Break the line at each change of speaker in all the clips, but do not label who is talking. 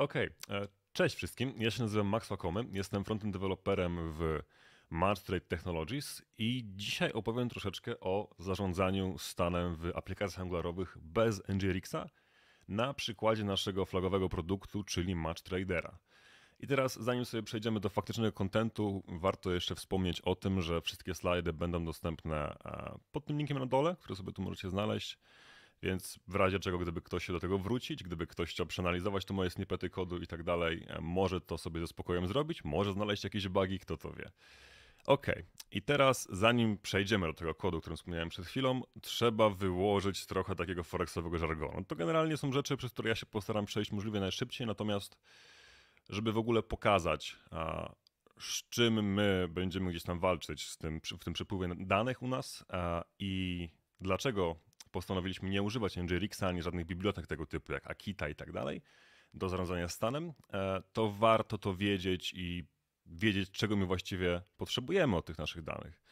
Okej, okay. E, cześć wszystkim. Ja się nazywam Max Wakomy, jestem frontend developerem w Marstrate Technologies i dzisiaj opowiem troszeczkę o zarządzaniu stanem w aplikacjach angularowych bez NGRX-a na przykładzie naszego flagowego produktu, czyli Match Tradera. I teraz, zanim sobie przejdziemy do faktycznego kontentu, warto jeszcze wspomnieć o tym, że wszystkie slajdy będą dostępne e, pod tym linkiem na dole, który sobie tu możecie znaleźć. Więc w razie czego, gdyby ktoś się do tego wrócić, gdyby ktoś chciał przeanalizować to moje snippety kodu i tak dalej, e, może to sobie ze spokojem zrobić, może znaleźć jakieś bugi, kto to wie. Ok, i teraz zanim przejdziemy do tego kodu, o którym wspomniałem przed chwilą, trzeba wyłożyć trochę takiego forexowego żargonu. To generalnie są rzeczy, przez które ja się postaram przejść możliwie najszybciej, natomiast żeby w ogóle pokazać, a, z czym my będziemy gdzieś tam walczyć z tym, w tym przepływie danych u nas a, i dlaczego postanowiliśmy nie używać NGRX-a ani żadnych bibliotek tego typu jak Akita i tak dalej do zarządzania stanem, e, to warto to wiedzieć i wiedzieć, czego my właściwie potrzebujemy od tych naszych danych.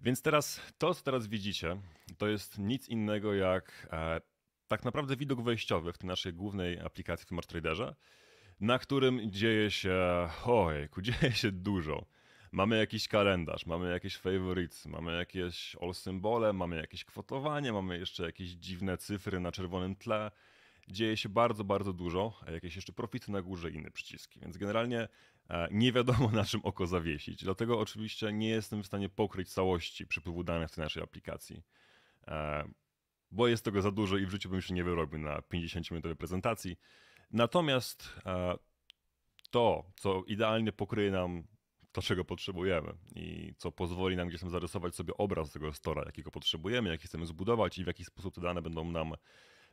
Więc teraz to, co teraz widzicie, to jest nic innego jak e, tak naprawdę widok wejściowy w tej naszej głównej aplikacji w Smart Traderze, na którym dzieje się, ojku, dzieje się dużo mamy jakiś kalendarz, mamy jakieś favorites, mamy jakieś all symbole, mamy jakieś kwotowanie, mamy jeszcze jakieś dziwne cyfry na czerwonym tle. Dzieje się bardzo, bardzo dużo, a jakieś jeszcze profity na górze i inne przyciski, więc generalnie e, nie wiadomo na czym oko zawiesić. Dlatego oczywiście nie jestem w stanie pokryć całości przepływu danych w tej naszej aplikacji e, bo jest tego za dużo i w życiu bym się nie wyrobił na 50-minutowej prezentacji. Natomiast e, to, co idealnie pokryje nam to, czego potrzebujemy i co pozwoli nam gdzieś tam zarysować sobie obraz tego stora, jakiego potrzebujemy, jaki chcemy zbudować i w jaki sposób te dane będą nam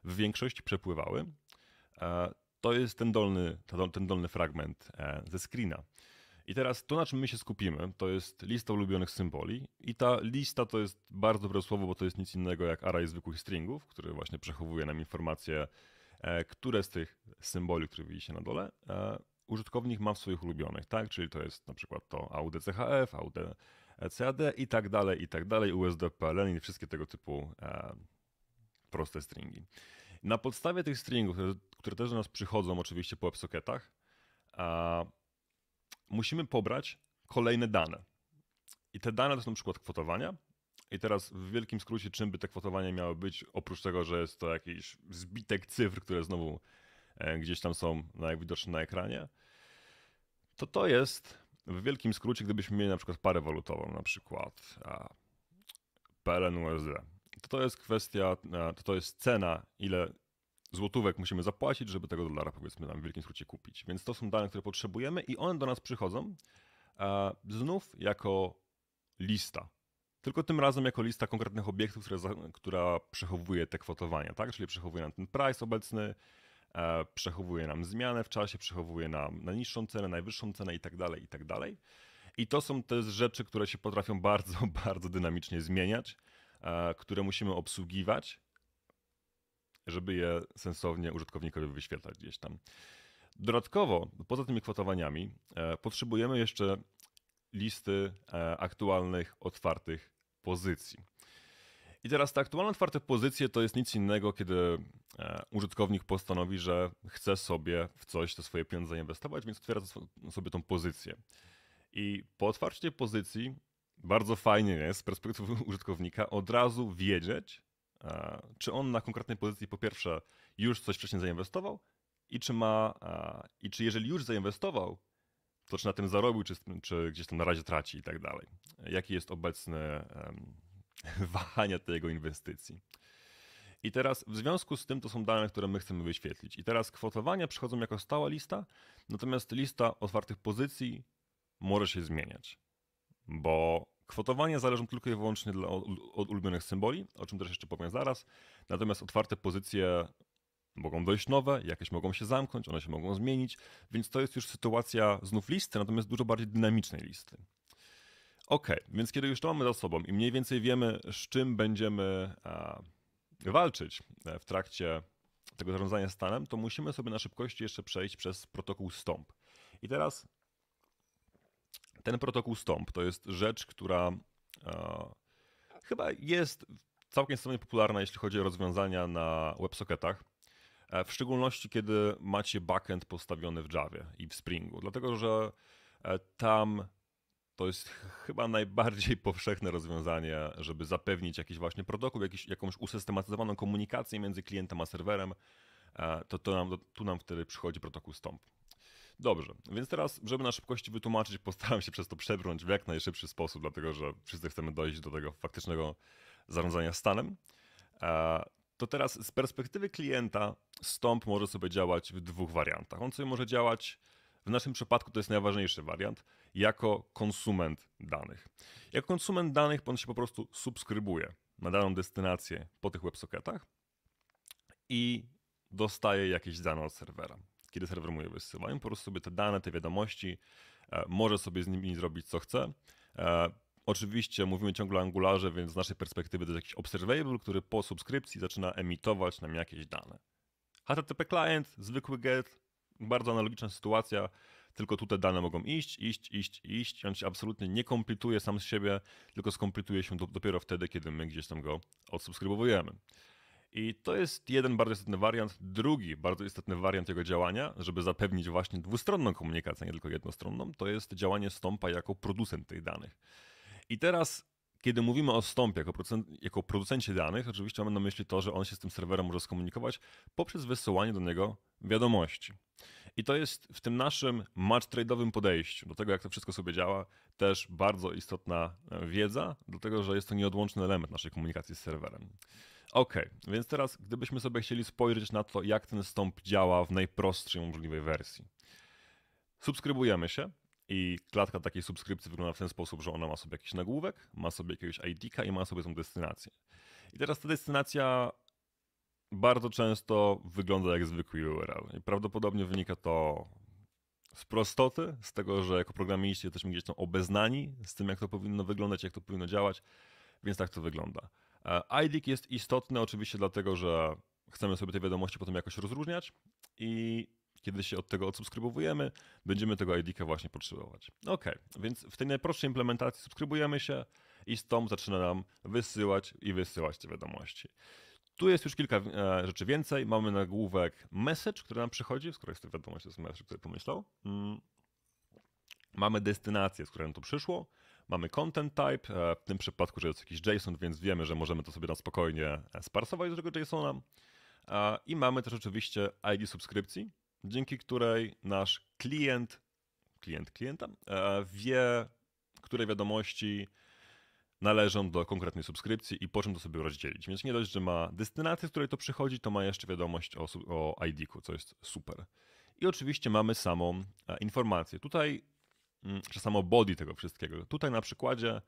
w większości przepływały. E, to jest ten dolny, ten dolny fragment e, ze screena. I teraz to, na czym my się skupimy, to jest lista ulubionych symboli. I ta lista to jest bardzo dobre słowo, bo to jest nic innego jak array zwykłych stringów, który właśnie przechowuje nam informacje, e, które z tych symboli, które widzicie na dole, użytkownik ma w swoich ulubionych, tak? Czyli to jest na przykład to AUD CHF, AUD CAD i tak dalej, i tak dalej, USD PLN i wszystkie tego typu e, proste stringi. Na podstawie tych stringów, które, też do nas przychodzą oczywiście po WebSocketach, e, musimy pobrać kolejne dane. I te dane to są na przykład kwotowania, i teraz w wielkim skrócie, czym by te kwotowania miały być, oprócz tego, że jest to jakiś zbitek cyfr, które znowu E, gdzieś tam są widoczne na ekranie, to to jest w wielkim skrócie, gdybyśmy mieli na przykład parę walutową, na przykład PLN USD. To, to jest kwestia, to, to jest cena, ile złotówek musimy zapłacić, żeby tego dolara powiedzmy nam w wielkim skrócie kupić. Więc to są dane, które potrzebujemy i one do nas przychodzą znów jako lista. Tylko tym razem jako lista konkretnych obiektów, która, która przechowuje te kwotowania, tak? Czyli przechowuje nam ten price obecny, E, przechowuje nam zmianę w czasie, przechowuje nam na niższą cenę, najwyższą cenę i tak dalej, i tak dalej. I to są te rzeczy, które się potrafią bardzo, bardzo dynamicznie zmieniać, e, które musimy obsługiwać, żeby je sensownie użytkownikowi wyświetlać gdzieś tam. Dodatkowo, poza tymi kwotowaniami, e, potrzebujemy jeszcze listy aktualnych, otwartych pozycji. I teraz te aktualne otwarte pozycje to jest nic innego, kiedy e, użytkownik postanowi, że chce sobie w coś te swoje pieniądze inwestować, więc otwiera sobie tą pozycję. I po otwarciu tej pozycji bardzo fajnie jest z perspektywy użytkownika od razu wiedzieć, e, czy on na konkretnej pozycji po pierwsze już coś wcześniej zainwestował i czy ma, e, i czy jeżeli już zainwestował, to czy na tym zarobił, czy, czy gdzieś tam na razie traci i tak dalej. Jaki jest obecny wahania tego inwestycji. I teraz w związku z tym to są dane, które my chcemy wyświetlić. I teraz kwotowania przychodzą jako stała lista, natomiast lista otwartych pozycji może się zmieniać, bo kwotowania zależą tylko i wyłącznie dla, od ulubionych symboli, o czym też jeszcze powiem zaraz. Natomiast otwarte pozycje mogą dojść nowe, jakieś mogą się zamknąć, one się mogą zmienić, więc to jest już sytuacja znów listy, natomiast dużo bardziej dynamicznej listy. Okej, okay, więc kiedy już to mamy za sobą i mniej więcej wiemy, z czym będziemy walczyć e, w trakcie tego zarządzania stanem, to musimy sobie na szybkości jeszcze przejść przez protokół STOMP. I teraz ten protokół STOMP to jest rzecz, która e, chyba jest całkiem stanie popularna, jeśli chodzi o rozwiązania na WebSocketach. E, w szczególności, kiedy macie backend postawiony w Javie i w Springu, dlatego że e, tam to jest chyba najbardziej powszechne rozwiązanie, żeby zapewnić jakiś właśnie protokół, jakiś, jakąś usystematyzowaną komunikację między klientem a serwerem, e, to, to nam, tu nam wtedy przychodzi protokół STOMP. Dobrze, więc teraz, żeby na szybkości wytłumaczyć, postaram się przez to przebrnąć w jak najszybszy sposób, dlatego że wszyscy chcemy dojść do tego faktycznego zarządzania stanem. E, to teraz z perspektywy klienta STOMP może sobie działać w dwóch wariantach. On sobie może działać w naszym przypadku to jest najważniejszy wariant, jako konsument danych. Jako konsument danych on się po prostu subskrybuje na daną destynację po tych websocketach i dostaje jakieś dane od serwera. Kiedy serwer mu je wysyła, po prostu sobie te dane, te wiadomości, e, może sobie z nimi zrobić co chce. E, oczywiście mówimy ciągle o Angularze, więc z naszej perspektywy to jest jakiś observable, który po subskrypcji zaczyna emitować nam jakieś dane. HTTP client, zwykły GET, bardzo analogiczna sytuacja, tylko tu te dane mogą iść, iść, iść, iść. On się absolutnie nie komplituje sam z siebie, tylko skomplituje się dopiero wtedy, kiedy my gdzieś tam go odsubskrybowujemy. I to jest jeden bardzo istotny wariant. Drugi bardzo istotny wariant jego działania, żeby zapewnić właśnie dwustronną komunikację, nie tylko jednostronną, to jest działanie Stompa jako producent tych danych. I teraz kiedy mówimy o Stomp jako, producent, jako producencie danych, oczywiście mamy na myśli to, że on się z tym serwerem może skomunikować poprzez wysyłanie do niego wiadomości. I to jest w tym naszym match trade'owym podejściu do tego, jak to wszystko sobie działa, też bardzo istotna e, wiedza, dlatego że jest to nieodłączny element naszej komunikacji z serwerem. Ok, więc teraz gdybyśmy sobie chcieli spojrzeć na to, jak ten Stomp działa w najprostszej możliwej wersji. Subskrybujemy się, i klatka takiej subskrypcji wygląda w ten sposób, że ona ma sobie jakiś nagłówek, ma sobie jakiegoś id i ma sobie tą destynację. I teraz ta destynacja bardzo często wygląda jak zwykły URL. I prawdopodobnie wynika to z prostoty, z tego, że jako programiści jesteśmy gdzieś tam obeznani z tym, jak to powinno wyglądać, jak to powinno działać, więc tak to wygląda. E, IDIC jest istotne, oczywiście dlatego, że chcemy sobie te wiadomości potem jakoś rozróżniać i kiedy się od tego odsubskrybujemy, będziemy tego ID-ka właśnie potrzebować. Ok, więc w tej najprostszej implementacji subskrybujemy się i Stomp zaczyna nam wysyłać i wysyłać te wiadomości. Tu jest już kilka e, rzeczy więcej. Mamy nagłówek message, który nam przychodzi, skoro jest to wiadomość, to jest message, który pomyślał. Mm. Mamy destynację, z której nam to przyszło. Mamy content type, e, w tym przypadku, że jest jakiś JSON, więc wiemy, że możemy to sobie na spokojnie e, sparsować do tego JSONa. I mamy też oczywiście ID subskrypcji, dzięki której nasz klient, klient klienta, e, wie, które wiadomości należą do konkretnej subskrypcji i po czym to sobie rozdzielić. Więc nie dość, że ma destynację, z której to przychodzi, to ma jeszcze wiadomość o, o ID-ku, co jest super. I oczywiście mamy samą e, informację. Tutaj, mm, czy samo body tego wszystkiego. Tutaj na przykładzie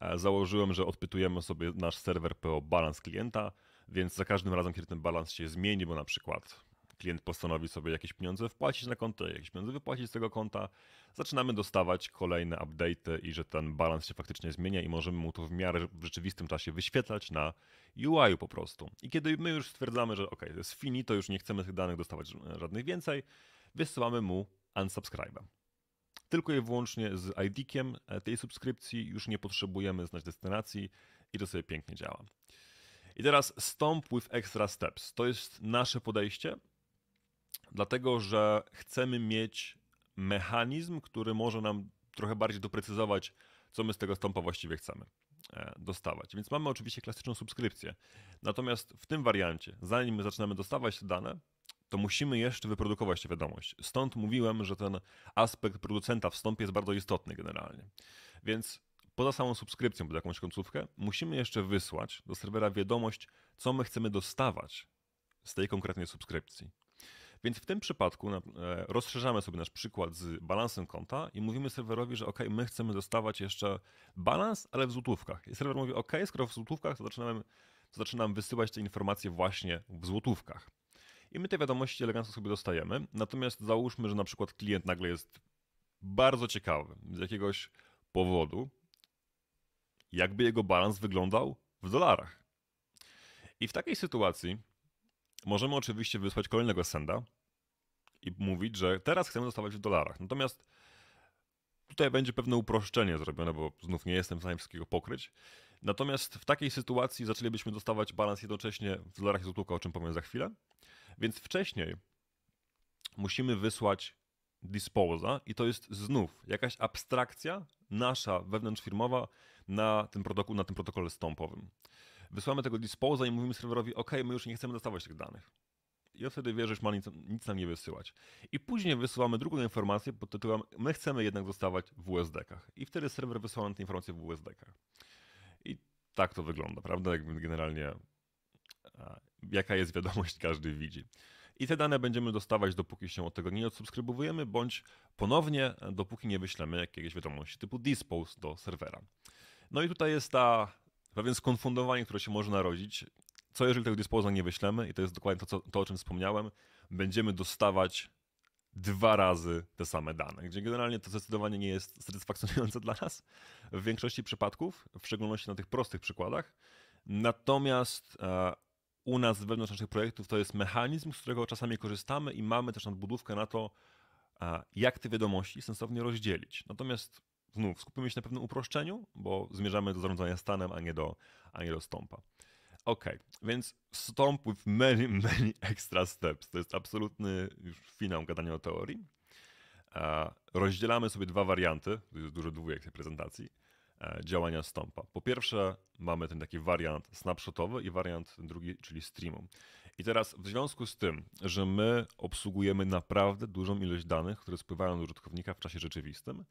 e, założyłem, że odpytujemy sobie nasz serwer PO balans klienta, więc za każdym razem, kiedy ten balans się zmieni, bo na przykład klient postanowi sobie jakieś pieniądze wpłacić na konto, jakieś pieniądze wypłacić z tego konta, zaczynamy dostawać kolejne update'y i że ten balans się faktycznie zmienia i możemy mu to w miarę w rzeczywistym czasie wyświetlać na UI po prostu. I kiedy my już stwierdzamy, że ok, to jest fini, to już nie chcemy tych danych dostawać żadnych więcej, wysyłamy mu unsubscribe'a tylko i wyłącznie z ID-kiem e, tej subskrypcji, już nie potrzebujemy znać destynacji i to sobie pięknie działa. I teraz Stomp with Extra Steps. To jest nasze podejście Dlatego, że chcemy mieć mechanizm, który może nam trochę bardziej doprecyzować, co my z tego stąpa właściwie chcemy e, dostawać. Więc mamy oczywiście klasyczną subskrypcję. Natomiast w tym wariancie, zanim my zaczynamy dostawać te dane, to musimy jeszcze wyprodukować tę wiadomość. Stąd mówiłem, że ten aspekt producenta w stąpie jest bardzo istotny generalnie. Więc poza samą subskrypcją, pod jakąś końcówkę, musimy jeszcze wysłać do serwera wiadomość, co my chcemy dostawać z tej konkretnej subskrypcji. Więc w tym przypadku e, rozszerzamy sobie nasz przykład z balansem konta i mówimy serwerowi, że OK, my chcemy dostawać jeszcze balans, ale w złotówkach. I serwer mówi, OK, skoro w złotówkach, to zaczynamy, to zaczynam wysyłać te informacje właśnie w złotówkach. I my te wiadomości elegancko sobie dostajemy. Natomiast załóżmy, że na przykład klient nagle jest bardzo ciekawy z jakiegoś powodu, jakby jego balans wyglądał w dolarach. I w takiej sytuacji Możemy oczywiście wysłać kolejnego senda i mówić, że teraz chcemy dostawać w dolarach. Natomiast tutaj będzie pewne uproszczenie zrobione, bo znów nie jestem w stanie wszystkiego pokryć. Natomiast w takiej sytuacji zaczęlibyśmy dostawać balans jednocześnie w dolarach i złotówka, o czym powiem za chwilę. Więc wcześniej musimy wysłać disposa i to jest znów jakaś abstrakcja nasza wewnątrzfirmowa na na tym protokole stąpowym wysyłamy tego disposa i mówimy serwerowi, ok, my już nie chcemy dostawać tych danych. I on wtedy wie, że już ma nic, nic nam nie wysyłać. I później wysyłamy drugą informację pod tytułem, my chcemy jednak dostawać w USD-kach. I wtedy serwer wysyła nam te informacje w USD-kach. I tak to wygląda, prawda? Jakby generalnie jaka jest wiadomość, każdy widzi. I te dane będziemy dostawać, dopóki się od tego nie odsubskrybujemy, bądź ponownie, dopóki nie wyślemy jakiejś wiadomości typu dispose do serwera. No i tutaj jest ta pewien no skonfundowanie, które się może narodzić. Co jeżeli tego dyspoza nie wyślemy? I to jest dokładnie to, co, to o czym wspomniałem. Będziemy dostawać dwa razy te same dane, gdzie generalnie to zdecydowanie nie jest satysfakcjonujące dla nas w większości przypadków, w szczególności na tych prostych przykładach. Natomiast e, u nas wewnątrz naszych projektów to jest mechanizm, z którego czasami korzystamy i mamy też nadbudówkę na to, e, jak te wiadomości sensownie rozdzielić. Natomiast znów skupimy się na pewnym uproszczeniu, bo zmierzamy do zarządzania stanem, a nie do, a nie do stąpa. Ok, więc stomp with many, many extra steps. To jest absolutny już finał gadania o teorii. E, rozdzielamy sobie dwa warianty, to jest dużo dwójek tej prezentacji, e, działania stompa. Po pierwsze mamy ten taki wariant snapshotowy i wariant drugi, czyli streamu. I teraz w związku z tym, że my obsługujemy naprawdę dużą ilość danych, które spływają do użytkownika w czasie rzeczywistym,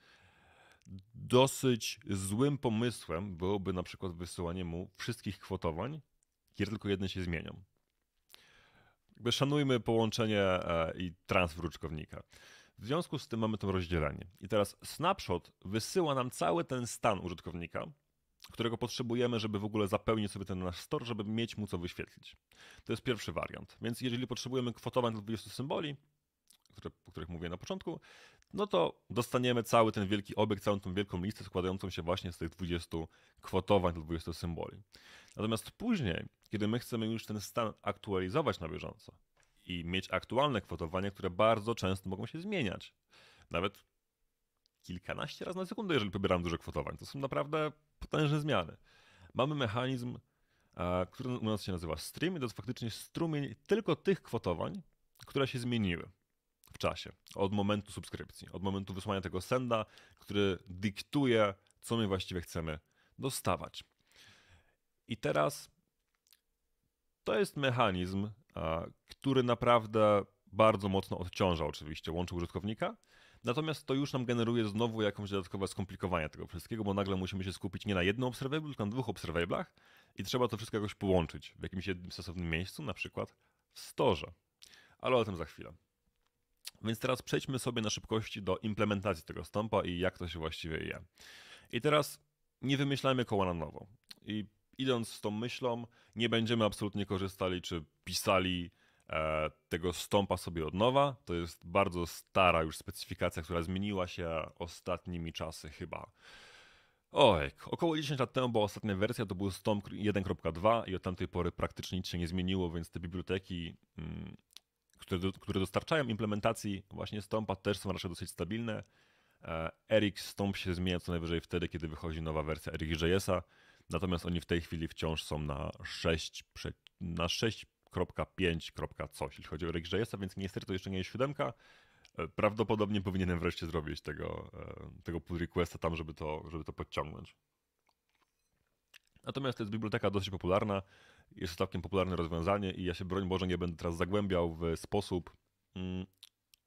Dosyć złym pomysłem byłoby na przykład wysyłanie mu wszystkich kwotowań, kiedy tylko jedne się zmienią. Jakby szanujmy połączenie e, i transfer użytkownika. W związku z tym mamy to rozdzielenie. I teraz snapshot wysyła nam cały ten stan użytkownika, którego potrzebujemy, żeby w ogóle zapełnić sobie ten nasz store, żeby mieć mu co wyświetlić. To jest pierwszy wariant. Więc jeżeli potrzebujemy kwotowań do 20 symboli, które, o których mówię na początku, no to dostaniemy cały ten wielki obieg, całą tą wielką listę składającą się właśnie z tych 20 kwotowań, 20 symboli. Natomiast później, kiedy my chcemy już ten stan aktualizować na bieżąco i mieć aktualne kwotowania, które bardzo często mogą się zmieniać, nawet kilkanaście razy na sekundę, jeżeli pobieram dużo kwotowań, to są naprawdę potężne zmiany. Mamy mechanizm który u nas się nazywa stream, i to jest faktycznie strumień tylko tych kwotowań, które się zmieniły czasie, od momentu subskrypcji, od momentu wysłania tego senda, który dyktuje, co my właściwie chcemy dostawać. I teraz to jest mechanizm, który naprawdę bardzo mocno odciąża oczywiście łącze użytkownika, Natomiast to już nam generuje znowu jakąś dodatkowe skomplikowanie tego wszystkiego, bo nagle musimy się skupić nie na jednym obserwable, tylko na dwóch obserwablach i trzeba to wszystko jakoś połączyć w jakimś jednym stosownym miejscu, na przykład w storze. Ale o tym za chwilę. Więc teraz przejdźmy sobie na szybkości do implementacji tego stompa i jak to się właściwie je. I teraz nie wymyślajmy koła na nowo. I idąc z tą myślą, nie będziemy absolutnie korzystali czy pisali e, tego stompa sobie od nowa. To jest bardzo stara już specyfikacja, która zmieniła się ostatnimi czasy chyba. Ojek, około 10 lat temu była ostatnia wersja, to był Stomp 1.2 i od tamtej pory praktycznie nic się nie zmieniło, więc te biblioteki mm, które, które dostarczają implementacji właśnie Stompa, też są raczej dosyć stabilne. E, Eric Stomp się zmienia co najwyżej wtedy, kiedy wychodzi nowa wersja EricJS-a, natomiast oni w tej chwili wciąż są na 6, na 6.5. coś, jeśli chodzi o EricJS-a, więc niestety to jeszcze nie jest 7. E, prawdopodobnie powinienem wreszcie zrobić tego, e, tego pull requesta tam, żeby to, żeby to podciągnąć. Natomiast to jest biblioteka dosyć popularna jest to całkiem popularne rozwiązanie i ja się broń Boże nie będę teraz zagłębiał w sposób mm,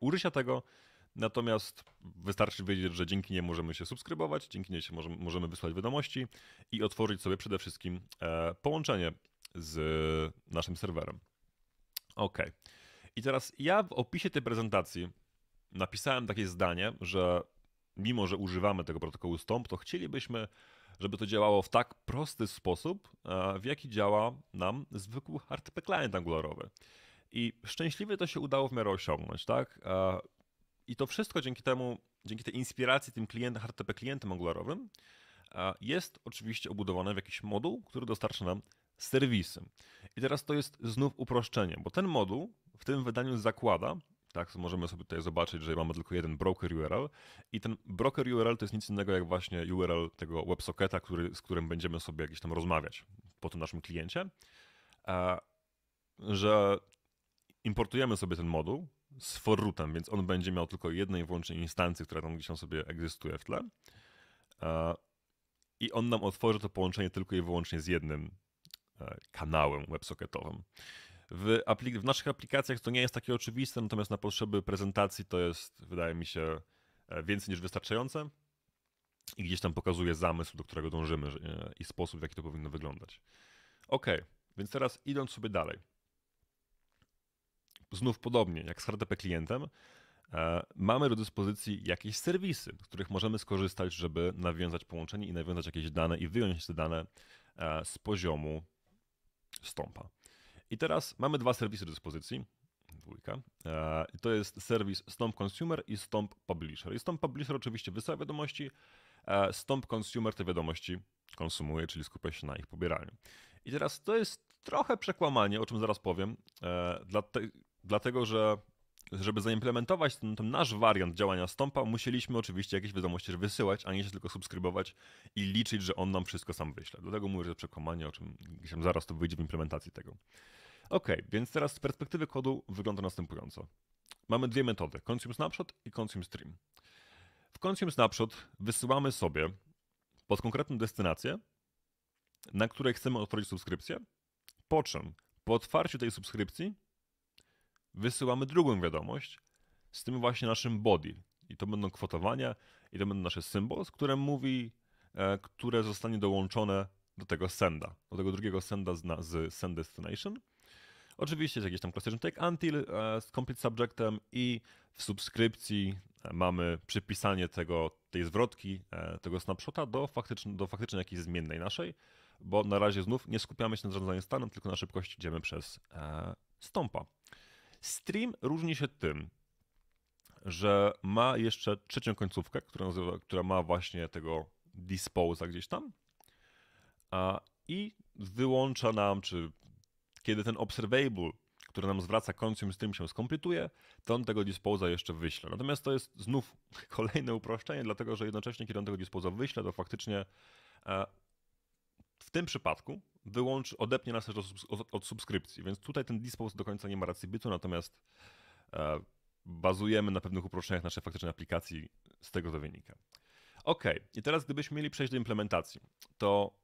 użycia tego, natomiast wystarczy wiedzieć, że dzięki nie możemy się subskrybować, dzięki niej możemy, możemy wysłać wiadomości i otworzyć sobie przede wszystkim e, połączenie z naszym serwerem. Ok. I teraz ja w opisie tej prezentacji napisałem takie zdanie, że mimo, że używamy tego protokołu STOMP, to chcielibyśmy żeby to działało w tak prosty sposób, e, w jaki działa nam zwykły HTTP client angularowy. I szczęśliwie to się udało w miarę osiągnąć, tak? E, I to wszystko dzięki temu, dzięki tej inspiracji tym klientem, HTTP klientem angularowym, e, jest oczywiście obudowane w jakiś moduł, który dostarcza nam serwisy. I teraz to jest znów uproszczenie, bo ten moduł w tym wydaniu zakłada, tak, możemy sobie tutaj zobaczyć, że mamy tylko jeden broker URL i ten broker URL to jest nic innego jak właśnie URL tego WebSocketa, który, z którym będziemy sobie jakieś tam rozmawiać po tym naszym kliencie, e, że importujemy sobie ten moduł z rootem, więc on będzie miał tylko jednej wyłącznie instancji, która tam gdzieś tam sobie egzystuje w tle e, i on nam otworzy to połączenie tylko i wyłącznie z jednym e, kanałem WebSocketowym. W, aplik- w naszych aplikacjach to nie jest takie oczywiste, natomiast na potrzeby prezentacji to jest, wydaje mi się, e, więcej niż wystarczające. I gdzieś tam pokazuje zamysł, do którego dążymy e, i sposób, w jaki to powinno wyglądać. Ok, więc teraz idąc sobie dalej. Znów podobnie jak z HTTP klientem, e, mamy do dyspozycji jakieś serwisy, z których możemy skorzystać, żeby nawiązać połączenie i nawiązać jakieś dane i wyjąć te dane z poziomu stąpa. I teraz mamy dwa serwisy do dyspozycji. Dwójka. E, I to jest serwis Stomp Consumer i Stomp Publisher. I Stomp Publisher oczywiście wysyła wiadomości, e, Stomp Consumer te wiadomości konsumuje, czyli skupia się na ich pobieraniu. I teraz to jest trochę przekłamanie, o czym zaraz powiem, e, dlatego że żeby zaimplementować ten, ten, nasz wariant działania Stompa, musieliśmy oczywiście jakieś wiadomości wysyłać, a nie się tylko subskrybować i liczyć, że on nam wszystko sam wyśle. Dlatego mówię, że przekłamanie, o czym gdzieś tam zaraz to wyjdzie w implementacji tego. Ok, więc teraz z perspektywy kodu wygląda następująco. Mamy dwie metody, consume snapshot i consume stream. W consume snapshot wysyłamy sobie pod konkretną destynację, na której chcemy otworzyć subskrypcję, po czym po otwarciu tej subskrypcji wysyłamy drugą wiadomość z tym właśnie naszym body. I to będą kwotowania i to będą nasze symbols, które mówi, e, które zostanie dołączone do tego senda, do tego drugiego senda z, z send destination. Oczywiście jest jakiś tam klasyczny take until e, z complete subjectem i w subskrypcji e, mamy przypisanie tego, tej zwrotki, e, tego snapshota do, do faktycznej jakiejś zmiennej naszej, bo na razie znów nie skupiamy się na zarządzaniu stanem, tylko na szybkość idziemy przez stompa. Stream różni się tym, że ma jeszcze trzecią końcówkę, która, nazywa, która ma właśnie tego dispose'a gdzieś tam a, i wyłącza nam, czy kiedy ten observable, który nam zwraca consume stream się skompletuje, to on tego disposa jeszcze wyśle. Natomiast to jest znów kolejne uproszczenie, dlatego że jednocześnie, kiedy on tego disposa wyśle, to faktycznie e, w tym przypadku wyłącz, odepnie nas też od subskrypcji, więc tutaj ten dispose do końca nie ma racji bytu, natomiast e, bazujemy na pewnych uproszczeniach naszej faktycznej aplikacji, z tego co wynika. Ok, i teraz gdybyśmy mieli przejść do implementacji, to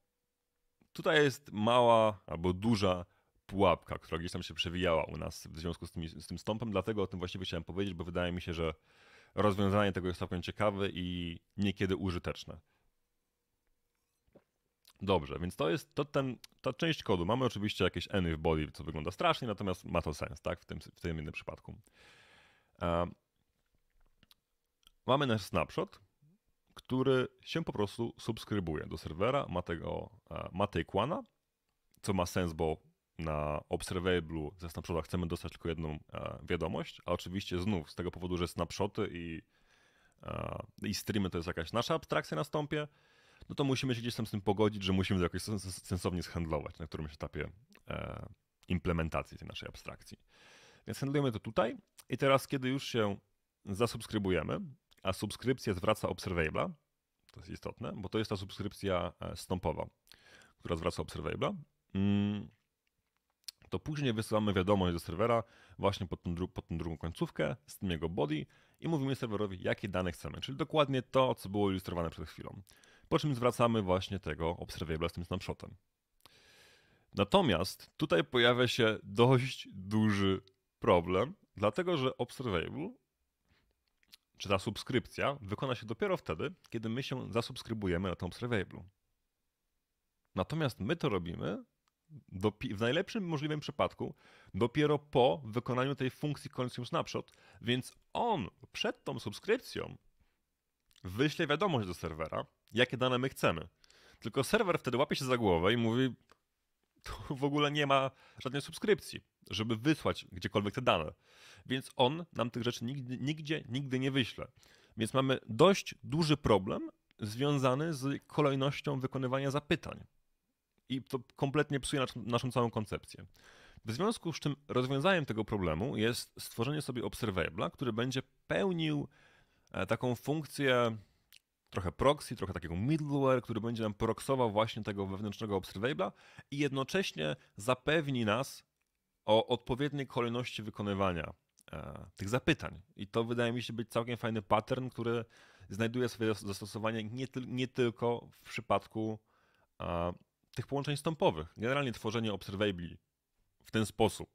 tutaj jest mała albo duża pułapka, która gdzieś tam się przewijała u nas w związku z, z tym stąpem, dlatego o tym właściwie chciałem powiedzieć, bo wydaje mi się, że rozwiązanie tego jest całkiem ciekawe i niekiedy użyteczne. Dobrze, więc to jest to ten, ta część kodu. Mamy oczywiście jakieś any w body, co wygląda strasznie, natomiast ma to sens, tak, w tym, w tym innym przypadku. Um, mamy nasz snapshot, który się po prostu subskrybuje do serwera, ma, tego, e, ma tej kłana, co ma sens, bo na obserwablu ze snapshota chcemy dostać tylko jedną e, wiadomość, a oczywiście znów z tego powodu, że snapshoty i, e, i streamy to jest jakaś nasza abstrakcja na stąpie, no to musimy się gdzieś tam z tym pogodzić, że musimy to jakoś sensownie zhandlować na którymś etapie e, implementacji tej naszej abstrakcji. Więc handlujemy to tutaj i teraz, kiedy już się zasubskrybujemy, a subskrypcja zwraca obserwable'a, to jest istotne, bo to jest ta subskrypcja stąpowa, która zwraca obserwable'a, mm, to później wysyłamy wiadomość do serwera właśnie pod tą, pod tą drugą końcówkę z tym jego body i mówimy serwerowi, jakie dane chcemy, czyli dokładnie to, co było ilustrowane przed chwilą. Po czym zwracamy właśnie tego obserwable z tym snapshotem. Natomiast tutaj pojawia się dość duży problem, dlatego że observable czy ta subskrypcja wykona się dopiero wtedy, kiedy my się zasubskrybujemy na tym observable. Natomiast my to robimy w najlepszym możliwym przypadku dopiero po wykonaniu tej funkcji consume snapshot, więc on przed tą subskrypcją wyśle wiadomość do serwera, jakie dane my chcemy. Tylko serwer wtedy łapie się za głowę i mówi, tu w ogóle nie ma żadnej subskrypcji, żeby wysłać gdziekolwiek te dane. Więc on nam tych rzeczy nigdy, nigdzie, nigdy nie wyśle. Więc mamy dość duży problem związany z kolejnością wykonywania zapytań i to kompletnie psuje naszą całą koncepcję. W związku z czym rozwiązaniem tego problemu jest stworzenie sobie obserwable'a, który będzie pełnił e, taką funkcję trochę proxy, trochę takiego middleware, który będzie nam proksował właśnie tego wewnętrznego obserwable'a i jednocześnie zapewni nas o odpowiedniej kolejności wykonywania e, tych zapytań. I to wydaje mi się być całkiem fajny pattern, który znajduje swoje zastosowanie nie, ty nie tylko w przypadku tych połączeń stąpowych. Generalnie tworzenie obserwabli w ten sposób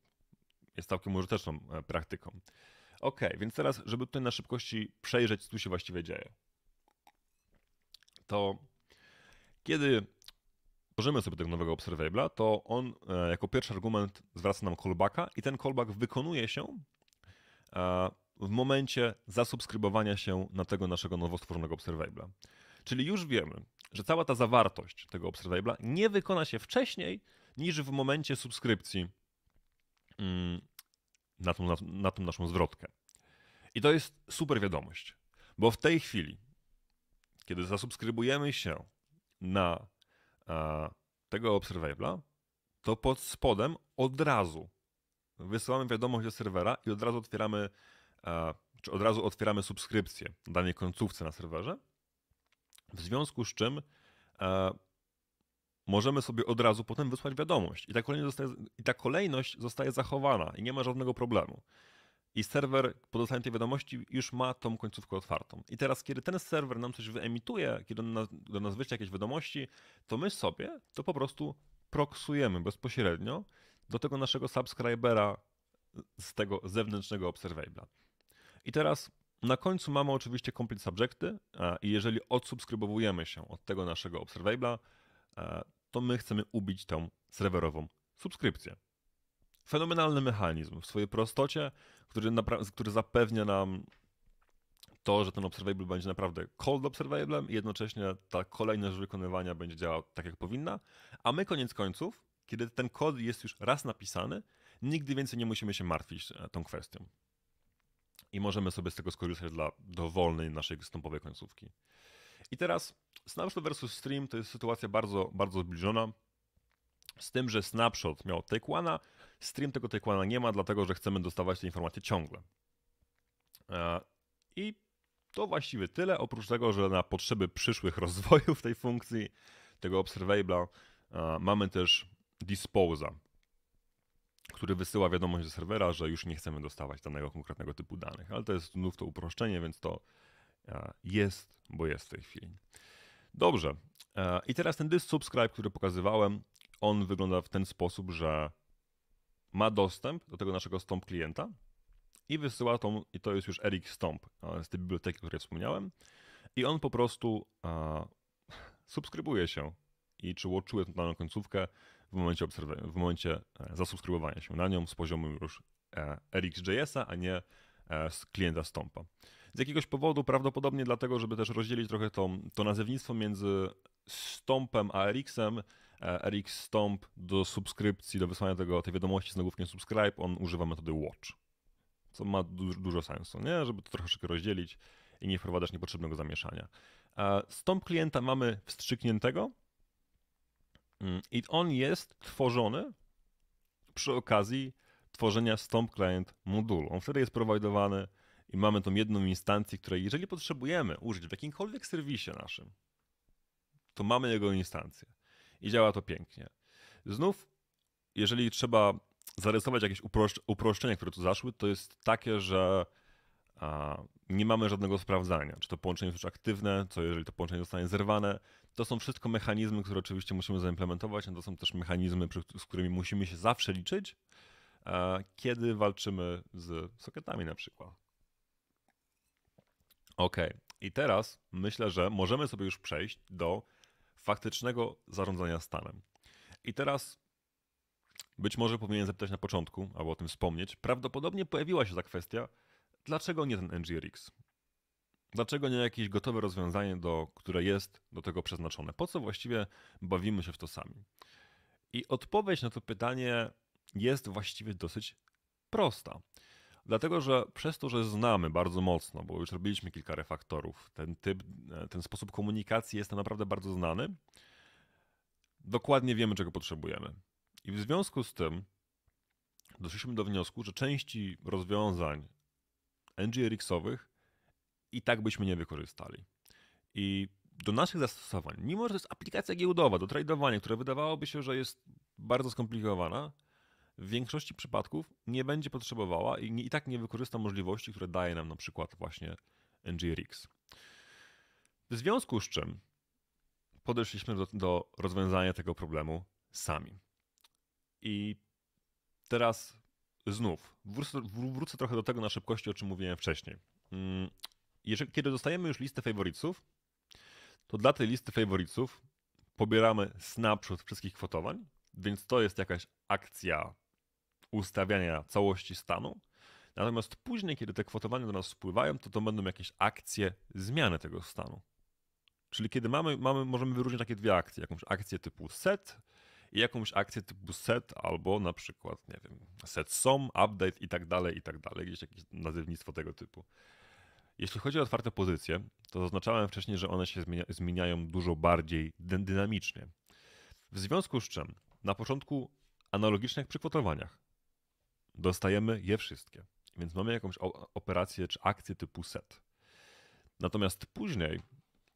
jest całkiem użyteczną e, praktyką. Ok, więc teraz, żeby tutaj na szybkości przejrzeć, co tu się właściwie dzieje, to kiedy tworzymy sobie tego nowego obserwabla, to on e, jako pierwszy argument zwraca nam callbacka i ten callback wykonuje się e, w momencie zasubskrybowania się na tego naszego nowo stworzonego obserwabla. Czyli już wiemy, że cała ta zawartość tego Observable'a nie wykona się wcześniej niż w momencie subskrypcji mm, na tą, na tą naszą zwrotkę. I to jest super wiadomość, bo w tej chwili, kiedy zasubskrybujemy się na e, tego Observable'a, to pod spodem od razu wysyłamy wiadomość do serwera i od razu otwieramy, e, czy od razu otwieramy subskrypcję danej końcówce na serwerze w związku z czym e, możemy sobie od razu potem wysłać wiadomość. I ta, zostaje, I ta kolejność zostaje zachowana i nie ma żadnego problemu. I serwer po dostaniu tej wiadomości już ma tą końcówkę otwartą. I teraz, kiedy ten serwer nam coś wyemituje, kiedy do nas wyśle jakieś wiadomości, to my sobie to po prostu proksujemy bezpośrednio do tego naszego subskrybera z tego zewnętrznego observejbla I teraz na końcu mamy oczywiście complete subjecty e, i jeżeli odsubskrybowujemy się od tego naszego obserwable'a, e, to my chcemy ubić tę serwerową subskrypcję. Fenomenalny mechanizm w swojej prostocie, który, który zapewnia nam to, że ten observable będzie naprawdę cold observablem i jednocześnie ta kolejność wykonywania będzie działała tak, jak powinna, a my koniec końców, kiedy ten kod jest już raz napisany, nigdy więcej nie musimy się martwić e, tą kwestią i możemy sobie z tego skorzystać dla dowolnej naszej występowej końcówki. I teraz snapshot versus stream to jest sytuacja bardzo, bardzo zbliżona. Z tym, że snapshot miał takeone'a, stream tego takeone'a nie ma, dlatego że chcemy dostawać te informacje ciągle. E, I to właściwie tyle, oprócz tego, że na potrzeby przyszłych rozwojów tej funkcji, tego observable e, mamy też disposa który wysyła wiadomość do serwera, że już nie chcemy dostawać danego konkretnego typu danych. Ale to jest znów to uproszczenie, więc to e, jest, bo jest w tej chwili. Dobrze. E, I teraz ten disk subscribe, który pokazywałem, on wygląda w ten sposób, że ma dostęp do tego naszego stomp klienta i wysyła tą, i to jest już Eric Stomp e, z tej biblioteki, o której wspomniałem. I on po prostu subskrybuje się i czy watchuje tą daną końcówkę w momencie, w momencie e, zasubskrybowania się na nią z poziomu już e, RxJS-a, a nie e, z klienta Stompa. Z jakiegoś powodu, prawdopodobnie dlatego, żeby też rozdzielić trochę to, to nazewnictwo między Stompem a RXem, RX Stomp do subskrypcji, do wysłania tego, tej wiadomości z nagłówkiem subscribe, on używa metody watch, co ma du dużo sensu, nie? żeby to trochę rozdzielić i nie wprowadzać niepotrzebnego zamieszania. Stomp klienta mamy wstrzykniętego, Mm, I on jest tworzony przy okazji tworzenia stomp client modułu. On wtedy jest prowajdowany i mamy tą jedną instancję, której jeżeli potrzebujemy użyć w jakimkolwiek serwisie naszym, to mamy jego instancję i działa to pięknie. Znów, jeżeli trzeba zarysować jakieś uproszczenia, które tu zaszły, to jest takie, że nie mamy żadnego sprawdzania, czy to połączenie jest już aktywne, co jeżeli to połączenie zostanie zerwane, to są wszystko mechanizmy, które oczywiście musimy zaimplementować, a to są też mechanizmy, z którymi musimy się zawsze liczyć, e, kiedy walczymy z sokietami na przykład. Ok, i teraz myślę, że możemy sobie już przejść do faktycznego zarządzania stanem. I teraz być może powinienem zapytać na początku, albo o tym wspomnieć. Prawdopodobnie pojawiła się ta kwestia, dlaczego nie ten NGRX? Dlaczego nie jakieś gotowe rozwiązanie, do, które jest do tego przeznaczone? Po co właściwie bawimy się w to sami? I odpowiedź na to pytanie jest właściwie dosyć prosta. Dlatego, że przez to, że znamy bardzo mocno, bo już robiliśmy kilka refaktorów, ten typ, ten sposób komunikacji jest naprawdę bardzo znany, dokładnie wiemy, czego potrzebujemy. I w związku z tym doszliśmy do wniosku, że części rozwiązań NGRX-owych i tak byśmy nie wykorzystali. I do naszych zastosowań, mimo że to jest aplikacja giełdowa do tradowania, która wydawałoby się, że jest bardzo skomplikowana, w większości przypadków nie będzie potrzebowała i, i tak nie wykorzysta możliwości, które daje nam na przykład właśnie NGRX. W związku z czym podeszliśmy do, do rozwiązania tego problemu sami. I teraz znów wrócę, wrócę trochę do tego na szybkości, o czym mówiłem wcześniej. Mm, jeżeli, kiedy dostajemy już listę favoritów, to dla tej listy favoritów pobieramy snapshot wszystkich kwotowań, więc to jest jakaś akcja ustawiania całości stanu. Natomiast później, kiedy te kwotowania do nas spływają, to to będą jakieś akcje zmiany tego stanu. Czyli kiedy mamy, mamy, możemy wyróżnić takie dwie akcje, jakąś akcję typu set i jakąś akcję typu set albo na przykład, nie wiem, set sum, update i tak dalej, i tak dalej, gdzieś jakieś nazywnictwo tego typu. Jeśli chodzi o otwarte pozycje, to zaznaczałem wcześniej, że one się zmienia, zmieniają dużo bardziej dy dynamicznie. W związku z czym na początku analogicznych kwotowaniach, dostajemy je wszystkie, więc mamy jakąś operację czy akcję typu set. Natomiast później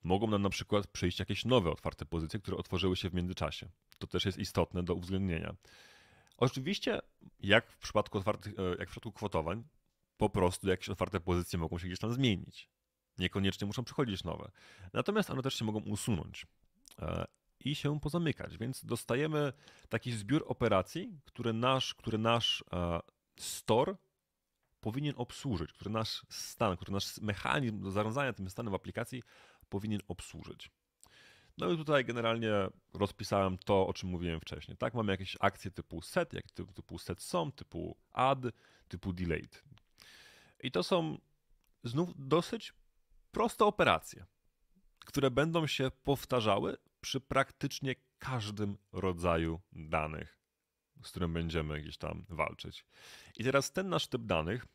mogą nam na przykład przyjść jakieś nowe otwarte pozycje, które otworzyły się w międzyczasie. To też jest istotne do uwzględnienia. Oczywiście, jak w przypadku, otwartych, e, jak w przypadku kwotowań, po prostu jakieś otwarte pozycje mogą się gdzieś tam zmienić. Niekoniecznie muszą przychodzić nowe. Natomiast one też się mogą usunąć e, i się pozamykać, więc dostajemy taki zbiór operacji, które nasz, które nasz e, store powinien obsłużyć, który nasz stan, który nasz mechanizm do zarządzania tym stanem w aplikacji powinien obsłużyć. No i tutaj generalnie rozpisałem to, o czym mówiłem wcześniej. Tak, mamy jakieś akcje typu set, jak typu set sum, typu add, typu delete. I to są znów dosyć proste operacje, które będą się powtarzały przy praktycznie każdym rodzaju danych, z którym będziemy gdzieś tam walczyć. I teraz ten nasz typ danych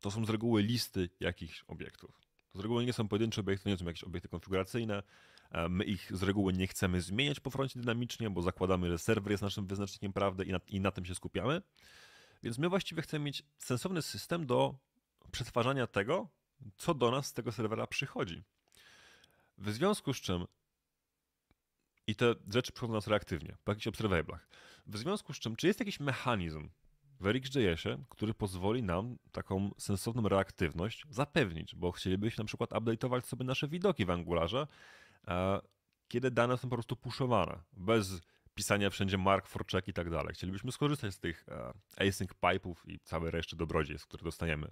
to są z reguły listy jakichś obiektów. To z reguły nie są pojedyncze obiekty, nie są jakieś obiekty konfiguracyjne. E, my ich z reguły nie chcemy zmieniać po froncie dynamicznie, bo zakładamy, że serwer jest naszym wyznacznikiem prawdy i na, i na tym się skupiamy. Więc my właściwie chcemy mieć sensowny system do przetwarzania tego, co do nas z tego serwera przychodzi. W związku z czym i te rzeczy przychodzą do nas reaktywnie, po jakichś obserwablach. W związku z czym, czy jest jakiś mechanizm w RxJS-ie, który pozwoli nam taką sensowną reaktywność zapewnić, bo chcielibyśmy na przykład update'ować sobie nasze widoki w Angularze, kiedy dane są po prostu puszowane, bez pisania wszędzie mark, for check i tak dalej. Chcielibyśmy skorzystać z tych e, async pipe'ów i całej reszty dobrodziejstw, które dostaniemy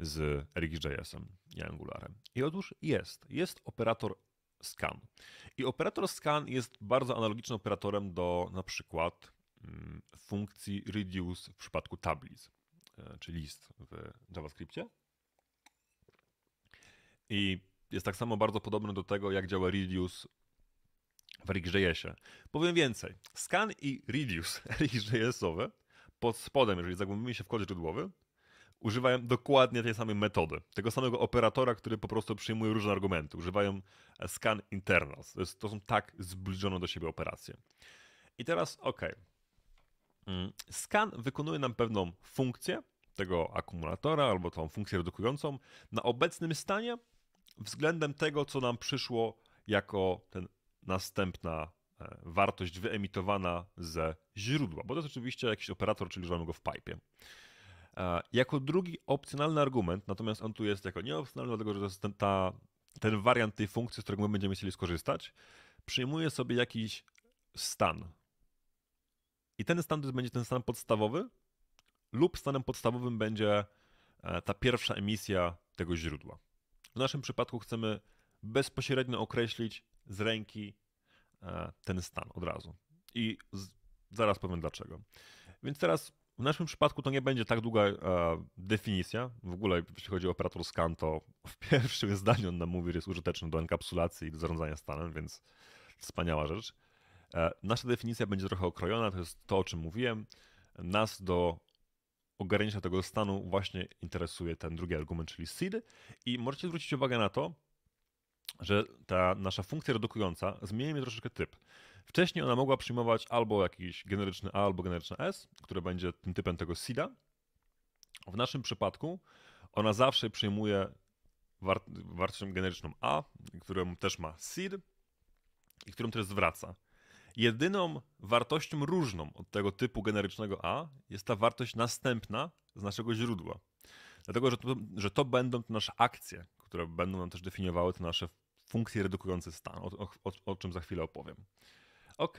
z RxJS-em i Angularem. I otóż jest. Jest operator scan. I operator scan jest bardzo analogiczny operatorem do na przykład mm, funkcji reduce w przypadku tablic, e, czy list w JavaScriptie. I jest tak samo bardzo podobny do tego, jak działa reduce w RxJS-ie. Powiem więcej. Scan i reduce RxJS-owe pod spodem, jeżeli zagłębimy się w kod źródłowy, używają dokładnie tej samej metody, tego samego operatora, który po prostu przyjmuje różne argumenty. Używają e, scan internals. To, jest, to są tak zbliżone do siebie operacje. I teraz ok. Mm, scan wykonuje nam pewną funkcję tego akumulatora albo tą funkcję redukującą na obecnym stanie względem tego, co nam przyszło jako ten następna e, wartość wyemitowana ze źródła, bo to jest oczywiście jakiś operator, czyli używamy go w pipe. Jako drugi opcjonalny argument, natomiast on tu jest jako nieopcjonalny, dlatego że to jest ten, ta, ten wariant tej funkcji, z którego my będziemy chcieli skorzystać, przyjmuje sobie jakiś stan. I ten stan to będzie ten stan podstawowy, lub stanem podstawowym będzie e, ta pierwsza emisja tego źródła. W naszym przypadku chcemy bezpośrednio określić z ręki e, ten stan od razu. I z, zaraz powiem dlaczego. Więc teraz w naszym przypadku to nie będzie tak długa e, definicja. W ogóle, jeśli chodzi o operator scan, to w pierwszym zdaniu on nam mówi, że jest użyteczny do enkapsulacji i do zarządzania stanem, więc wspaniała rzecz. E, nasza definicja będzie trochę okrojona, to jest to, o czym mówiłem. Nas do ogarnięcia tego stanu właśnie interesuje ten drugi argument, czyli seed. I możecie zwrócić uwagę na to, że ta nasza funkcja redukująca mi troszeczkę typ. Wcześniej ona mogła przyjmować albo jakiś generyczny A, albo generyczny S, które będzie tym typem tego seeda. W naszym przypadku ona zawsze przyjmuje wartość wartością generyczną A, którą też ma seed i którą też zwraca. Jedyną wartością różną od tego typu generycznego A jest ta wartość następna z naszego źródła. Dlatego, że to, że to będą nasze akcje, które będą nam też definiowały te nasze funkcje redukujące stan, o, o, o, czym za chwilę opowiem. Ok,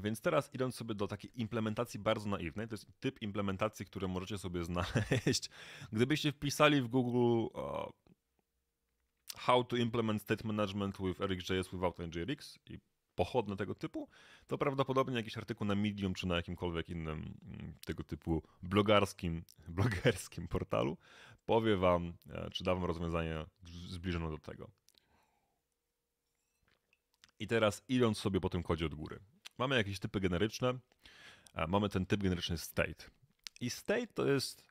więc teraz idąc sobie do takiej implementacji bardzo naiwnej, to jest typ implementacji, który możecie sobie znaleźć. Gdybyście wpisali w Google uh, How to implement state management with RxJS without NGRX i pochodne tego typu, to prawdopodobnie jakiś artykuł na Medium czy na jakimkolwiek innym mm, tego typu blogarskim, blogerskim portalu powie wam, e, czy da wam rozwiązanie zbliżone do tego. I teraz idąc sobie po tym kodzie od góry. Mamy jakieś typy generyczne. Mamy ten typ generyczny state. I state to jest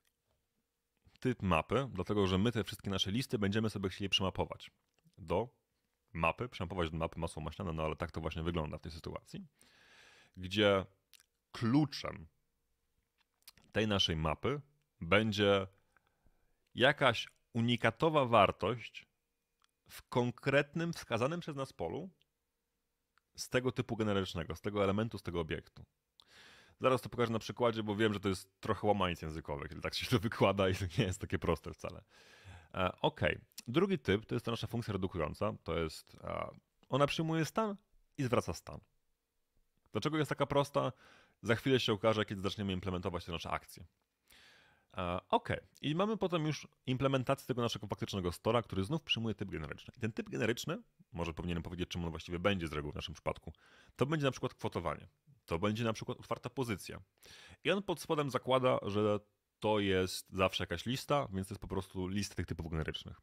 typ mapy, dlatego że my te wszystkie nasze listy będziemy sobie chcieli przemapować do mapy, przempować do mapy masło maślane, no ale tak to właśnie wygląda w tej sytuacji, gdzie kluczem tej naszej mapy będzie jakaś unikatowa wartość w konkretnym, wskazanym przez nas polu z tego typu generycznego, z tego elementu, z tego obiektu. Zaraz to pokażę na przykładzie, bo wiem, że to jest trochę łamaniec językowy, kiedy tak się to wykłada i to nie jest takie proste wcale. E, ok, Drugi typ to jest ta nasza funkcja redukująca. To jest, ona przyjmuje stan i zwraca stan. Dlaczego jest taka prosta? Za chwilę się okaże, kiedy zaczniemy implementować te nasze akcje. Ok, i mamy potem już implementację tego naszego faktycznego stora, który znów przyjmuje typ generyczny. I ten typ generyczny, może powinienem powiedzieć, czym on właściwie będzie z reguły w naszym przypadku, to będzie na przykład kwotowanie, to będzie na przykład otwarta pozycja. I on pod spodem zakłada, że to jest zawsze jakaś lista, więc to jest po prostu lista tych typów generycznych.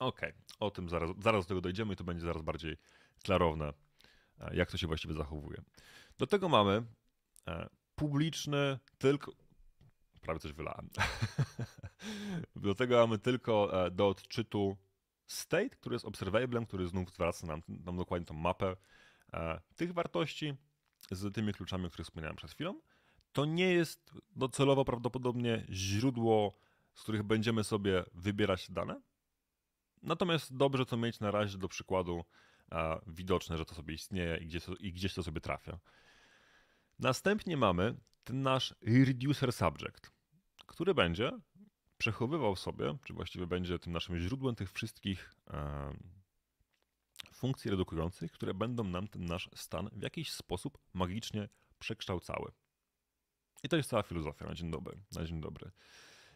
Okej, okay. o tym zaraz, zaraz do tego dojdziemy i to będzie zaraz bardziej klarowne, e, jak to się właściwie zachowuje. Do tego mamy e, publiczny tylko. Prawie coś wylałem. do tego mamy tylko e, do odczytu state, który jest obserwablem, który znów zwraca nam, nam dokładnie tą mapę tych wartości z tymi kluczami, o których wspomniałem przed chwilą. To nie jest docelowo prawdopodobnie źródło, z których będziemy sobie wybierać dane, Natomiast dobrze to mieć na razie do przykładu e, widoczne, że to sobie istnieje i gdzieś, i gdzieś to sobie trafia. Następnie mamy ten nasz reducer subject, który będzie przechowywał sobie, czy właściwie będzie tym naszym źródłem tych wszystkich e, funkcji redukujących, które będą nam ten nasz stan w jakiś sposób magicznie przekształcały. I to jest cała filozofia na dzień dobry. Na dzień dobry.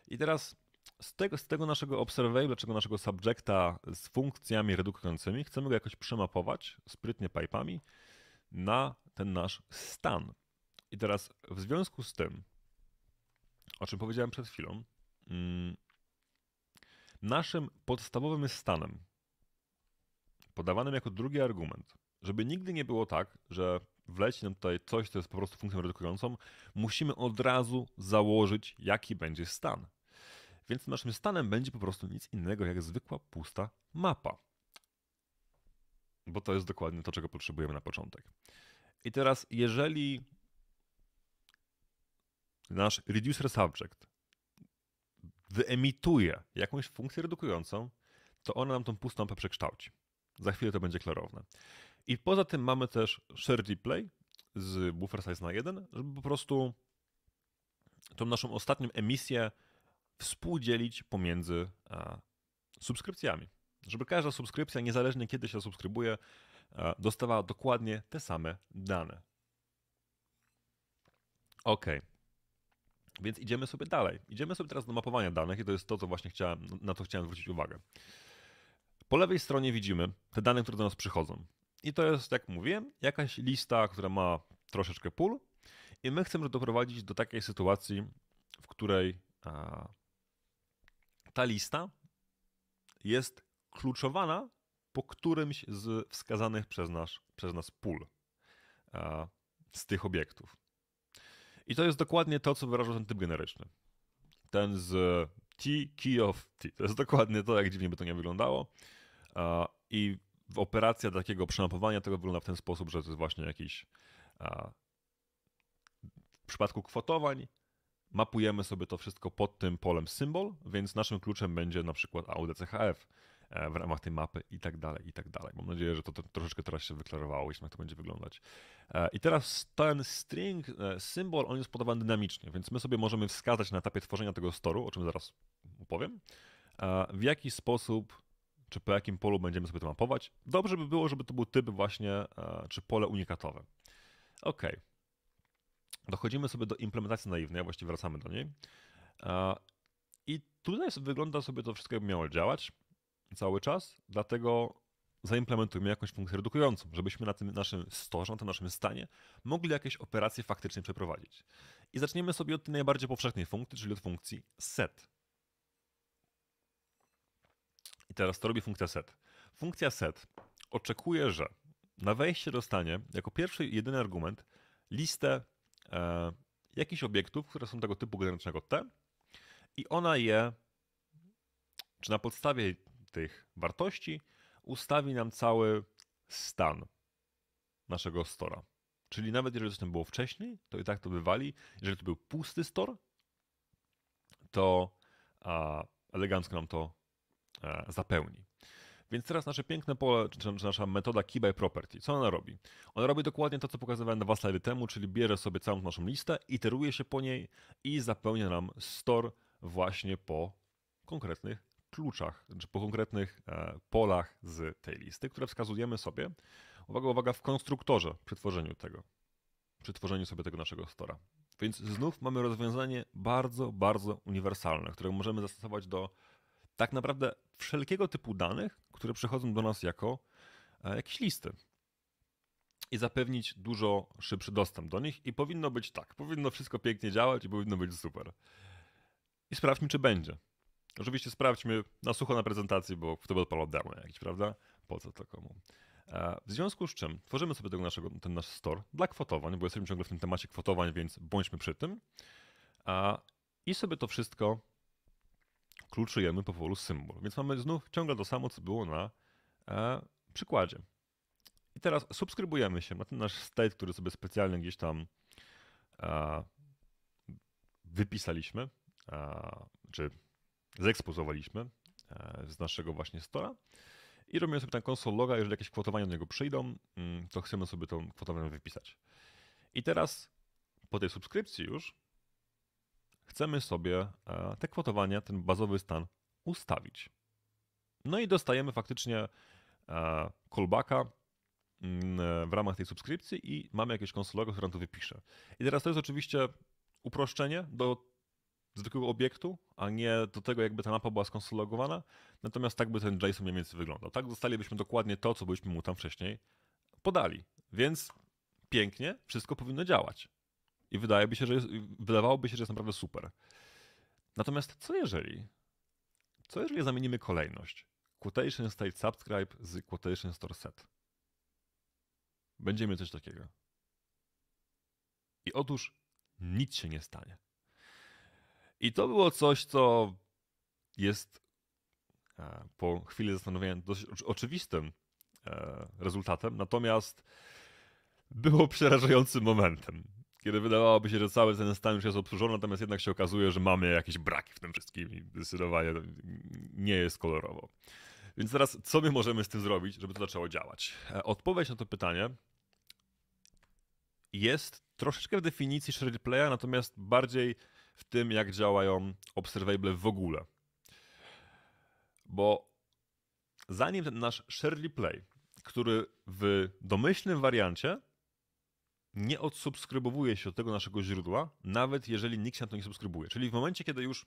I teraz z tego, z tego naszego obserwable, czego naszego subjecta z funkcjami redukującymi, chcemy go jakoś przemapować sprytnie pipami na ten nasz stan. I teraz w związku z tym, o czym powiedziałem przed chwilą, mm, naszym podstawowym stanem, podawanym jako drugi argument, żeby nigdy nie było tak, że wleci nam tutaj coś, co jest po prostu funkcją redukującą, musimy od razu założyć, jaki będzie stan. Więc naszym stanem będzie po prostu nic innego jak zwykła pusta mapa. Bo to jest dokładnie to, czego potrzebujemy na początek. I teraz, jeżeli nasz reducer subject wyemituje jakąś funkcję redukującą, to ona nam tą pustą mapę przekształci. Za chwilę to będzie klarowne. I poza tym mamy też shared replay z buffer size na 1, żeby po prostu tą naszą ostatnią emisję współdzielić pomiędzy e, subskrypcjami. Żeby każda subskrypcja, niezależnie kiedy się subskrybuje, e, dostawała dokładnie te same dane. Ok. Więc idziemy sobie dalej. Idziemy sobie teraz do mapowania danych i to jest to, co właśnie chciałem, na co chciałem zwrócić uwagę. Po lewej stronie widzimy te dane, które do nas przychodzą. I to jest, jak mówiłem, jakaś lista, która ma troszeczkę pól. I my chcemy doprowadzić do takiej sytuacji, w której e, ta lista jest kluczowana po którymś z wskazanych przez nas, przez nas pól e, z tych obiektów. I to jest dokładnie to, co wyraża ten typ generyczny. Ten z T, key of T. To jest dokładnie to, jak dziwnie by to nie wyglądało. E, I operacja takiego przemapowania tego wygląda w ten sposób, że to jest właśnie jakiś e, w przypadku kwotowań mapujemy sobie to wszystko pod tym polem symbol, więc naszym kluczem będzie na przykład AUDCHF e, w ramach tej mapy i tak dalej, i tak dalej. Mam nadzieję, że to, to troszeczkę teraz się wyklarowało, jeśli tak to będzie wyglądać. E, I teraz ten string, e, symbol, on jest podawany dynamicznie, więc my sobie możemy wskazać na etapie tworzenia tego storu, o czym zaraz opowiem, w jaki sposób czy po jakim polu będziemy sobie to mapować. Dobrze by było, żeby to był typ właśnie, czy pole unikatowe. Ok, Dochodzimy sobie do implementacji naiwnej, a właściwie wracamy do niej. I tutaj wygląda sobie to wszystko, jakby miało działać cały czas, dlatego zaimplementujmy jakąś funkcję redukującą, żebyśmy na tym naszym storze, na tym naszym stanie mogli jakieś operacje faktycznie przeprowadzić. I zaczniemy sobie od tej najbardziej powszechnej funkcji, czyli od funkcji set. I teraz to robi funkcja set. Funkcja set oczekuje, że na wejście dostanie jako pierwszy i jedyny argument listę e, jakichś obiektów, które są tego typu generycznego T i ona je, czy na podstawie tych wartości, ustawi nam cały stan naszego stora. Czyli nawet jeżeli coś tam było wcześniej, to i tak to bywali. Jeżeli to był pusty store, to a, elegancko nam to a, e, zapełni. Więc teraz nasze piękne pole, czy nasza metoda key by property, co ona robi? Ona robi dokładnie to, co pokazywałem dwa slajdy temu, czyli bierze sobie całą naszą listę, iteruje się po niej i zapełnia nam store właśnie po konkretnych kluczach, czy po konkretnych e, polach z tej listy, które wskazujemy sobie, uwaga, uwaga, w konstruktorze przy tworzeniu tego, przy tworzeniu sobie tego naszego stora. Więc znów mamy rozwiązanie bardzo, bardzo uniwersalne, które możemy zastosować do tak naprawdę wszelkiego typu danych, które przychodzą do nas jako e, jakieś listy. I zapewnić dużo szybszy dostęp do nich, i powinno być tak. Powinno wszystko pięknie działać i powinno być super. I sprawdźmy, czy będzie. Oczywiście sprawdźmy na sucho na prezentacji, bo w to by odpalał demo jakiś, prawda? Po co to komu? E, w związku z czym tworzymy sobie tego naszego, ten nasz store dla kwotowań, bo jesteśmy ciągle w tym temacie kwotowań, więc bądźmy przy tym. I sobie to wszystko kluczujemy powolu symbol. Więc mamy znów ciągle to samo, co było na e, przykładzie. I teraz subskrybujemy się na ten nasz state, który sobie specjalnie gdzieś tam e, wypisaliśmy, e, czy zeksposowaliśmy e, z naszego właśnie stora. I robimy sobie ten konsol loga, jeżeli jakieś kwotowania do niego przyjdą, mm, to chcemy sobie tą kwotowanie wypisać. I teraz po tej subskrypcji już chcemy sobie e, te kwotowania, ten bazowy stan ustawić. No i dostajemy faktycznie e, callbacka mm, e, w ramach tej subskrypcji i mamy jakieś konsologo, które nam to wypisze. I teraz to jest oczywiście uproszczenie do zwykłego obiektu, a nie do tego, jakby ta mapa była skonsologowana. Natomiast tak by ten JSON mniej więcej wyglądał. Tak dostalibyśmy dokładnie to, co byśmy mu tam wcześniej podali. Więc pięknie, wszystko powinno działać. I się, że jest, wydawałoby się, że jest naprawdę super. Natomiast co jeżeli? Co jeżeli zamienimy kolejność? Quotation state subscribe z quotation store set. Będziemy coś takiego. I otóż nic się nie stanie. I to było coś, co jest e, po chwili zastanowienia dość oczywistym e, rezultatem, natomiast było przerażającym momentem kiedy wydawałoby się, że cały ten stan już jest obsłużony, natomiast jednak się okazuje, że mamy jakieś braki w tym wszystkim i zdecydowanie nie jest kolorowo. Więc teraz, co my możemy z tym zrobić, żeby to zaczęło działać? E, odpowiedź na to pytanie jest troszeczkę w definicji Playa, natomiast bardziej w tym, jak działają obserwable w ogóle. Bo zanim ten nasz shared Play, który w domyślnym wariancie nie odsubskrybowuje się od tego naszego źródła, nawet jeżeli nikt się na to nie subskrybuje. Czyli w momencie, kiedy już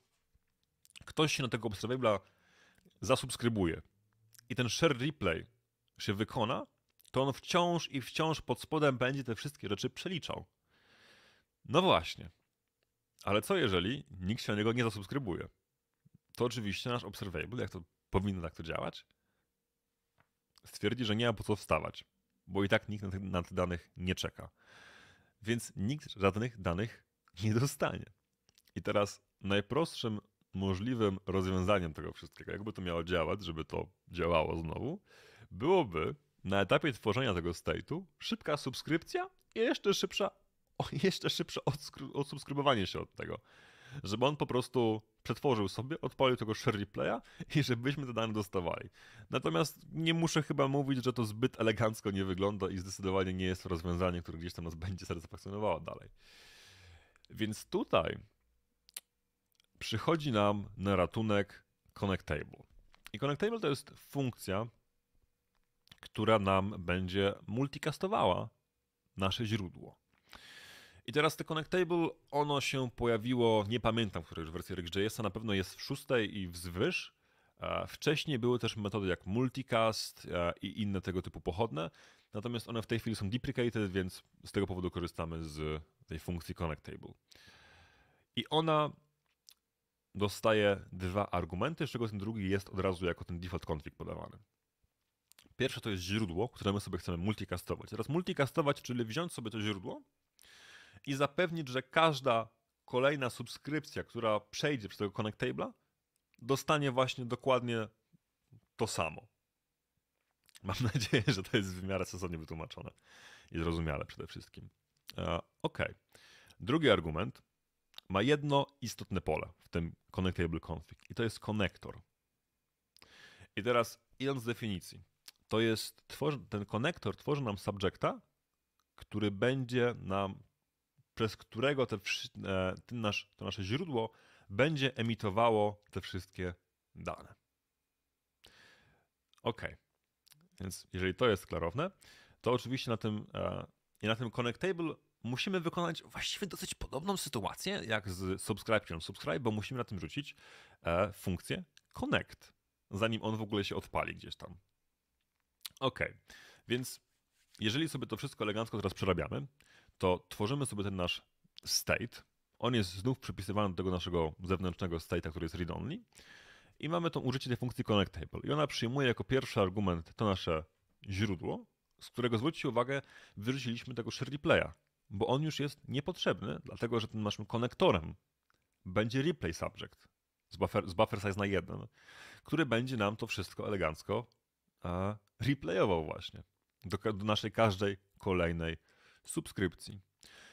ktoś się na tego Observable'a zasubskrybuje i ten share replay się wykona, to on wciąż i wciąż pod spodem będzie te wszystkie rzeczy przeliczał. No właśnie. Ale co jeżeli nikt się na niego nie zasubskrybuje? To oczywiście nasz Observable, jak to powinno tak to działać, stwierdzi, że nie ma po co wstawać bo i tak nikt na tych, na tych danych nie czeka. Więc nikt żadnych danych nie dostanie. I teraz najprostszym możliwym rozwiązaniem tego wszystkiego, jakby to miało działać, żeby to działało znowu, byłoby na etapie tworzenia tego state'u szybka subskrypcja i jeszcze szybsza, jeszcze szybsze odskru- odsubskrybowanie się od tego żeby on po prostu przetworzył sobie, odpalił tego share replaya i żebyśmy te dane dostawali. Natomiast nie muszę chyba mówić, że to zbyt elegancko nie wygląda i zdecydowanie nie jest to rozwiązanie, które gdzieś tam nas będzie satysfakcjonowało dalej. Więc tutaj przychodzi nam na ratunek Connectable. I Connectable to jest funkcja, która nam będzie multicastowała nasze źródło. I teraz te table ono się pojawiło, nie pamiętam, która już wersja RxJS, na pewno jest w szóstej i wzwyż. E, wcześniej były też metody jak multicast e, i inne tego typu pochodne, natomiast one w tej chwili są deprecated, więc z tego powodu korzystamy z tej funkcji connect table. I ona dostaje dwa argumenty, z czego ten drugi jest od razu jako ten default config podawany. Pierwsze to jest źródło, które my sobie chcemy multicastować. Teraz multicastować, czyli wziąć sobie to źródło, i zapewnić, że każda kolejna subskrypcja, która przejdzie przez tego Connectable'a, dostanie właśnie dokładnie to samo. Mam nadzieję, że to jest w miarę sensownie wytłumaczone i zrozumiale przede wszystkim. E, ok. Drugi argument ma jedno istotne pole w tym Connectable Config i to jest konektor. I teraz idąc z definicji, to jest, ten konektor tworzy nam subjecta, który będzie nam przez którego te, e, ten nasz, to nasze źródło będzie emitowało te wszystkie dane. Ok, więc jeżeli to jest klarowne, to oczywiście na tym, e, na tym Connectable musimy wykonać właściwie dosyć podobną sytuację jak z subscription subscribe, bo musimy na tym rzucić e, funkcję connect, zanim on w ogóle się odpali gdzieś tam. Ok, więc jeżeli sobie to wszystko elegancko teraz przerabiamy, to tworzymy sobie ten nasz state. On jest znów przypisywany do tego naszego zewnętrznego state'a, który jest read-only. I mamy to użycie tej funkcji table I ona przyjmuje jako pierwszy argument to nasze źródło, z którego zwróćcie uwagę, wyrzuciliśmy tego replaya, bo on już jest niepotrzebny, dlatego że tym naszym konektorem będzie replay subject z buffer, z buffer size na 1, który będzie nam to wszystko elegancko replayował właśnie do, do naszej każdej kolejnej subskrypcji.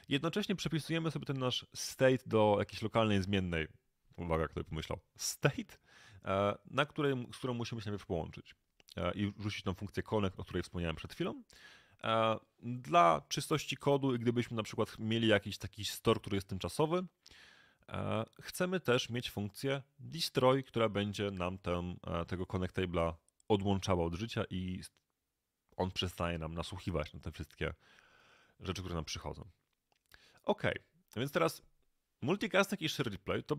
Jednocześnie przepisujemy sobie ten nasz state do jakiejś lokalnej zmiennej. Uwaga, kto by pomyślał. State, e, na której, z którą musimy się najpierw połączyć e, i rzucić tą funkcję connect, o której wspomniałem przed chwilą. E, dla czystości kodu, gdybyśmy na przykład mieli jakiś taki store, który jest tymczasowy, chcemy też mieć funkcję destroy, która będzie nam ten, tego connectable'a odłączała od życia i on przestaje nam nasłuchiwać na te wszystkie rzeczy, które nam przychodzą. Ok, więc teraz multicasting i share replay to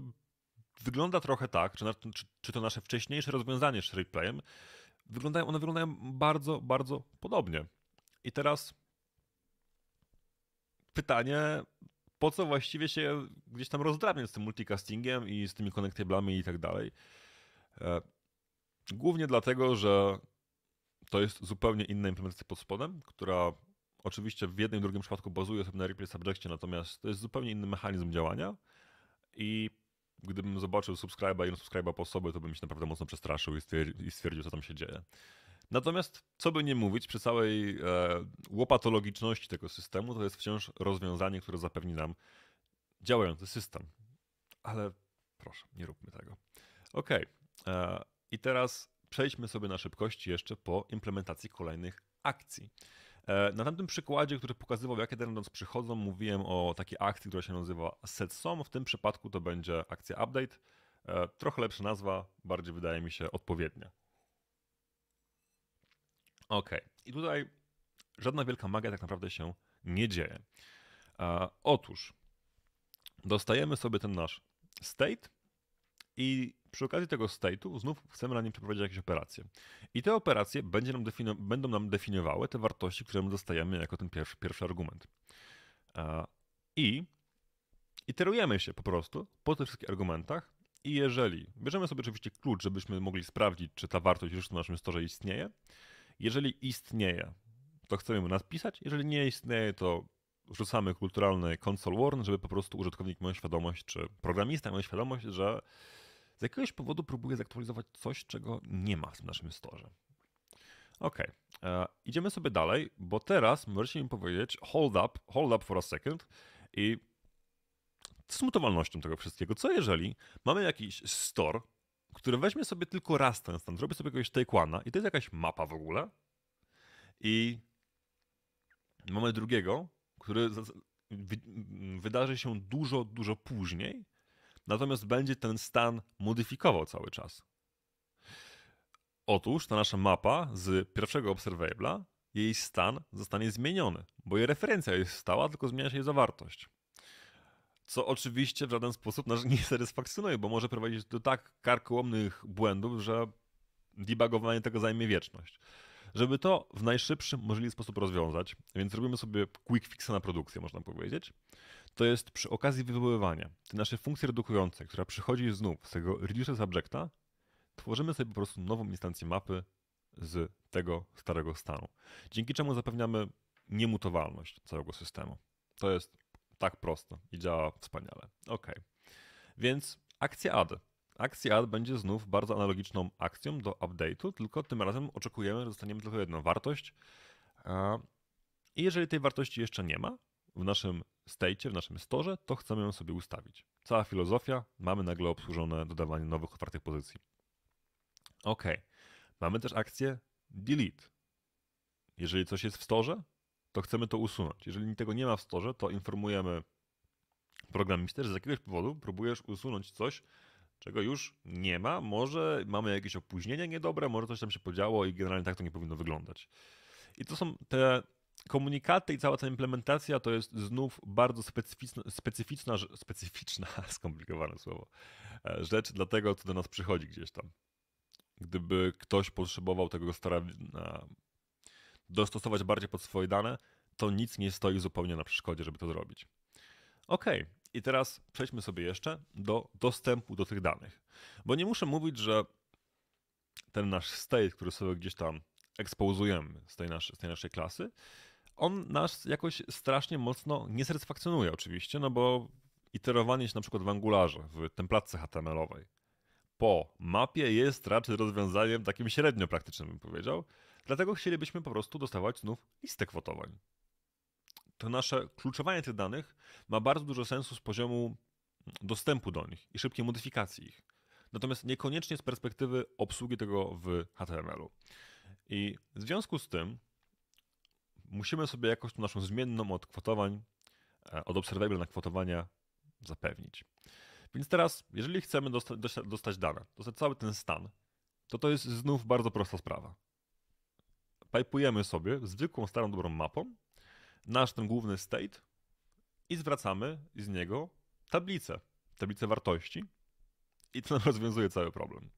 wygląda trochę tak, czy, czy, czy to nasze wcześniejsze rozwiązanie z share replayem, wyglądają, one wyglądają bardzo, bardzo podobnie. I teraz pytanie, po co właściwie się gdzieś tam rozdrabniać z tym multicastingiem i z tymi connectablami i tak dalej. E, głównie dlatego, że to jest zupełnie inna implementacja pod spodem, która Oczywiście w jednym i drugim przypadku bazuje sobie na replay subjekcie, natomiast to jest zupełnie inny mechanizm działania i gdybym zobaczył subskryba i unsubskryba po sobie, to bym się naprawdę mocno przestraszył i stwierdził, i stwierdził, co tam się dzieje. Natomiast, co by nie mówić, przy całej e, łopatologiczności tego systemu, to jest wciąż rozwiązanie, które zapewni nam działający system. Ale proszę, nie róbmy tego. Ok, e, i teraz przejdźmy sobie na szybkości jeszcze po implementacji kolejnych akcji. E, na tamtym przykładzie, który pokazywał, jakie tendency przychodzą, mówiłem o takiej akcji, która się nazywa SetSum. W tym przypadku to będzie akcja Update. E, trochę lepsza nazwa, bardziej wydaje mi się odpowiednia. Ok, i tutaj żadna wielka magia tak naprawdę się nie dzieje. E, otóż dostajemy sobie ten nasz state i przy okazji tego state'u znów chcemy na nim przeprowadzić jakieś operacje. I te operacje będzie nam będą nam definiowały te wartości, które my dostajemy jako ten pierwszy, pierwszy argument. I iterujemy się po prostu po tych wszystkich argumentach i jeżeli bierzemy sobie oczywiście klucz, żebyśmy mogli sprawdzić, czy ta wartość już w naszym storze istnieje. Jeżeli istnieje, to chcemy ją napisać. Jeżeli nie istnieje, to rzucamy kulturalny console warn, żeby po prostu użytkownik miał świadomość, czy programista miał świadomość, że z jakiegoś powodu próbuję zaktualizować coś, czego nie ma w naszym storze. Ok, e, idziemy sobie dalej, bo teraz możecie mi powiedzieć hold up, hold up for a second i mutowalnością tego wszystkiego, co jeżeli mamy jakiś store, który weźmie sobie tylko raz ten stan, zrobi sobie jakiegoś takewana i to jest jakaś mapa w ogóle i mamy drugiego, który wydarzy się dużo, dużo później natomiast będzie ten stan modyfikował cały czas. Otóż ta nasza mapa z pierwszego obserwable'a, jej stan zostanie zmieniony, bo jej referencja jest stała, tylko zmienia się jej zawartość. Co oczywiście w żaden sposób nas nie satysfakcjonuje, bo może prowadzić do tak karkołomnych błędów, że debugowanie tego zajmie wieczność. Żeby to w najszybszym możliwy sposób rozwiązać, więc robimy sobie quick fixa na produkcję, można powiedzieć to jest przy okazji wywoływania, te nasze funkcje redukujące, która przychodzi znów z tego reducer subjecta, tworzymy sobie po prostu nową instancję mapy z tego starego stanu. Dzięki czemu zapewniamy niemutowalność całego systemu. To jest tak prosto i działa wspaniale. Ok. Więc akcja add. Akcja add będzie znów bardzo analogiczną akcją do update'u, tylko tym razem oczekujemy, że dostaniemy tylko jedną wartość. I jeżeli tej wartości jeszcze nie ma, w naszym state, w naszym storze, to chcemy ją sobie ustawić. Cała filozofia, mamy nagle obsłużone dodawanie nowych otwartych pozycji. Ok, mamy też akcję delete. Jeżeli coś jest w storze, to chcemy to usunąć. Jeżeli tego nie ma w storze, to informujemy programister, że z jakiegoś powodu próbujesz usunąć coś, czego już nie ma. Może mamy jakieś opóźnienia niedobre, może coś tam się podziało i generalnie tak to nie powinno wyglądać. I to są te komunikaty i cała ta implementacja to jest znów bardzo specyficzna, specyficzna, specyficzna skomplikowane słowo, e, rzecz dlatego, co do nas przychodzi gdzieś tam. Gdyby ktoś potrzebował tego stara dostosować bardziej pod swoje dane, to nic nie stoi zupełnie na przeszkodzie, żeby to zrobić. OK, i teraz przejdźmy sobie jeszcze do dostępu do tych danych. Bo nie muszę mówić, że ten nasz state, który sobie gdzieś tam ekspozujemy z z tej naszej klasy, on nas jakoś strasznie mocno nie satysfakcjonuje oczywiście, no bo iterowanie się na przykład w Angularze, w templatce HTML-owej po mapie jest raczej rozwiązaniem takim średnio praktycznym, bym powiedział. Dlatego chcielibyśmy po prostu dostawać znów listę kwotowań. To nasze kluczowanie tych danych ma bardzo dużo sensu z poziomu dostępu do nich i szybkiej modyfikacji ich. Natomiast niekoniecznie z perspektywy obsługi tego w HTML-u. I w związku z tym musimy sobie jakoś tą naszą zmienną od kwotowań, e, od obserwable na kwotowania zapewnić. Więc teraz, jeżeli chcemy dosta dostać dane, dostać cały ten stan, to to jest znów bardzo prosta sprawa. Pipujemy sobie zwykłą, starą, dobrą mapą nasz ten główny state i zwracamy z niego tablicę, tablicę wartości i to nam rozwiązuje cały problem.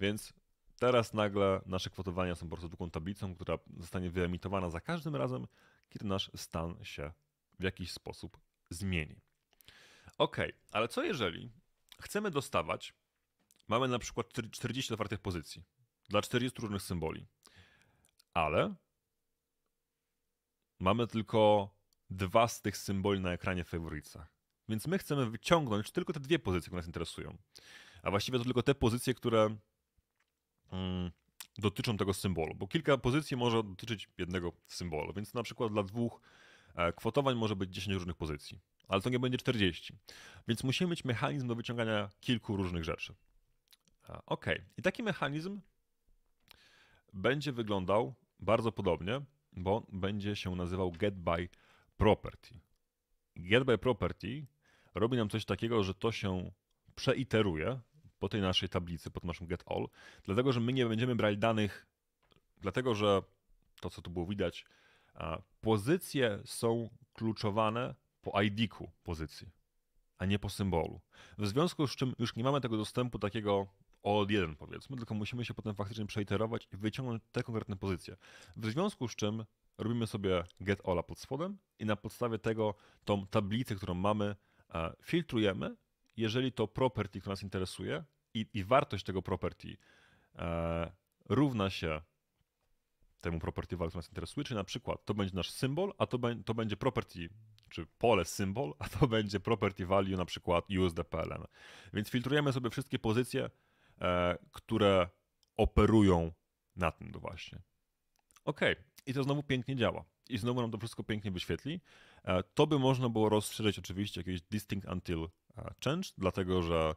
Więc Teraz nagle nasze kwotowania są po prostu długą tablicą, która zostanie wyemitowana za każdym razem, kiedy nasz stan się w jakiś sposób zmieni. Ok, ale co jeżeli chcemy dostawać, mamy na przykład 40 otwartych pozycji dla 40 różnych symboli, ale mamy tylko dwa z tych symboli na ekranie faworyca. Więc my chcemy wyciągnąć tylko te dwie pozycje, które nas interesują. A właściwie to tylko te pozycje, które Mm, dotyczą tego symbolu, bo kilka pozycji może dotyczyć jednego symbolu, więc na przykład dla dwóch e, kwotowań może być 10 różnych pozycji, ale to nie będzie 40. Więc musimy mieć mechanizm do wyciągania kilku różnych rzeczy. E, ok, i taki mechanizm będzie wyglądał bardzo podobnie, bo będzie się nazywał get by property. Get by property robi nam coś takiego, że to się przeiteruje po tej naszej tablicy, pod naszym get all, dlatego że my nie będziemy brali danych, dlatego że to, co tu było widać, pozycje są kluczowane po ID-ku pozycji, a nie po symbolu. W związku z czym już nie mamy tego dostępu takiego o od jeden powiedzmy, tylko musimy się potem faktycznie przeiterować i wyciągnąć te konkretne pozycje. W związku z czym robimy sobie get alla pod spodem i na podstawie tego tą tablicę, którą mamy, filtrujemy jeżeli to property, które nas interesuje i, i wartość tego property e, równa się temu property value, które nas interesuje, czyli na przykład to będzie nasz symbol, a to, be, to będzie property, czy pole symbol, a to będzie property value na przykład USD.pln. Więc filtrujemy sobie wszystkie pozycje, e, które operują na tym to no właśnie. OK, i to znowu pięknie działa. I znowu nam to wszystko pięknie wyświetli. E, to by można było rozszerzyć oczywiście jakieś distinct until change, dlatego że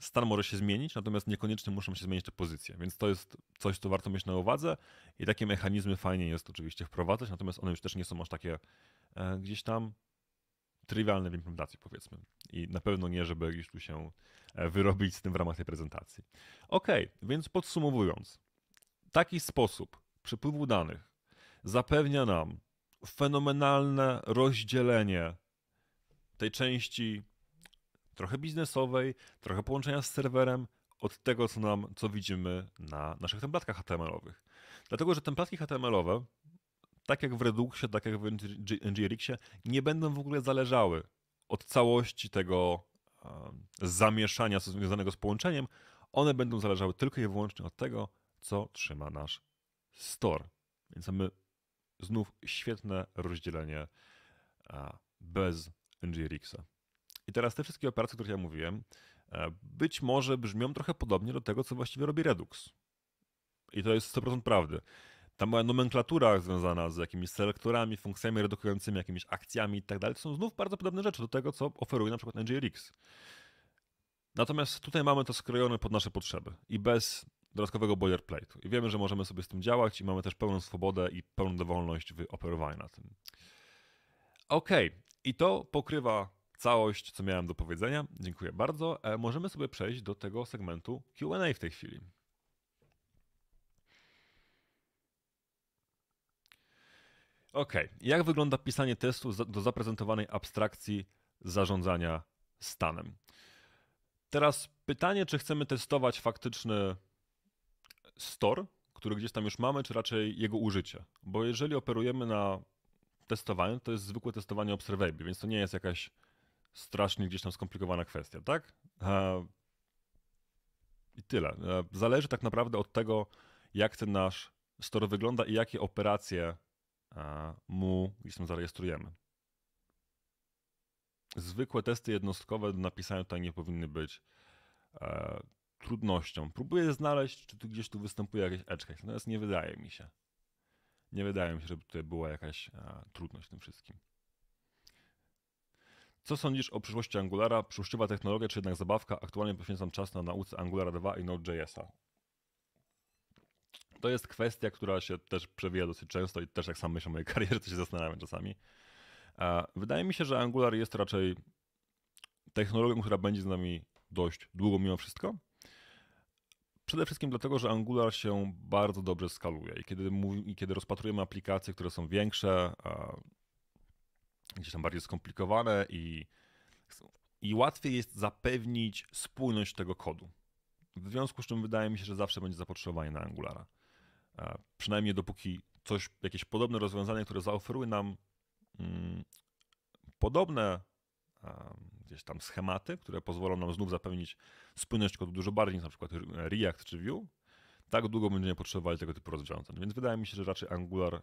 stan może się zmienić, natomiast niekoniecznie muszą się zmienić te pozycje, więc to jest coś, co warto mieć na uwadze i takie mechanizmy fajnie jest oczywiście wprowadzać, natomiast one już też nie są aż takie e, gdzieś tam trywialne w implementacji, powiedzmy. I na pewno nie, żeby już tu się e, wyrobić z tym w ramach tej prezentacji. Ok, więc podsumowując, taki sposób przepływu danych zapewnia nam fenomenalne rozdzielenie tej części trochę biznesowej, trochę połączenia z serwerem, od tego, co, nam, co widzimy na naszych templatkach HTML-owych. Dlatego, że templatki HTML-owe, tak jak w Reduxie, tak jak w NGRX-ie, nie będą w ogóle zależały od całości tego zamieszania związanego z połączeniem. One będą zależały tylko i wyłącznie od tego, co trzyma nasz store. Więc mamy znów świetne rozdzielenie bez NGRX-a. I teraz te wszystkie operacje, o których ja mówiłem, e, być może brzmią trochę podobnie do tego, co właściwie robi Redux. I to jest 100% prawdy. Ta moja nomenklatura związana z jakimiś selektorami, funkcjami redukującymi, jakimiś akcjami i tak dalej, to są znów bardzo podobne rzeczy do tego, co oferuje na przykład NGRX. Natomiast tutaj mamy to skrojone pod nasze potrzeby i bez dodatkowego boilerplate'u. I wiemy, że możemy sobie z tym działać i mamy też pełną swobodę i pełną dowolność w operowaniu na tym. Ok, i to pokrywa całość, co miałem do powiedzenia. Dziękuję bardzo. E, możemy sobie przejść do tego segmentu QA w tej chwili. Ok, jak wygląda pisanie testu do zaprezentowanej abstrakcji zarządzania stanem? Teraz pytanie, czy chcemy testować faktyczny store, który gdzieś tam już mamy, czy raczej jego użycie? Bo jeżeli operujemy na testowaniu, to jest zwykłe testowanie observable, więc to nie jest jakaś strasznie gdzieś tam skomplikowana kwestia, tak? E, I tyle. E, zależy tak naprawdę od tego, jak ten nasz store wygląda i jakie operacje e, mu gdzieś tam zarejestrujemy. Zwykłe testy jednostkowe do napisania tutaj nie powinny być trudnością. Próbuję znaleźć, czy tu gdzieś tu występuje jakieś edge natomiast nie wydaje mi się. Nie wydaje mi się, żeby tutaj była jakaś trudność w tym wszystkim. Co sądzisz o przyszłości Angulara? Przyszłościowa technologia czy jednak zabawka? Aktualnie poświęcam czas na nauce Angulara 2 i Node.jsa. To jest kwestia, która się też przewija dosyć często i też jak sam myślę o mojej karierze, to się zastanawiam czasami. Wydaje mi się, że Angular jest raczej technologią, która będzie z nami dość długo mimo wszystko. Przede wszystkim dlatego, że Angular się bardzo dobrze skaluje i kiedy, mówi, i kiedy rozpatrujemy aplikacje, które są większe, gdzieś tam bardziej skomplikowane i, i łatwiej jest zapewnić spójność tego kodu. W związku z czym wydaje mi się, że zawsze będzie zapotrzebowanie na Angulara. Przynajmniej dopóki coś, jakieś podobne rozwiązanie, które zaoferuje nam mm, podobne gdzieś tam schematy, które pozwolą nam znów zapewnić spójność kodu dużo bardziej niż na przykład React czy Vue, tak długo będziemy potrzebowali tego typu rozwiązań. Więc wydaje mi się, że raczej Angular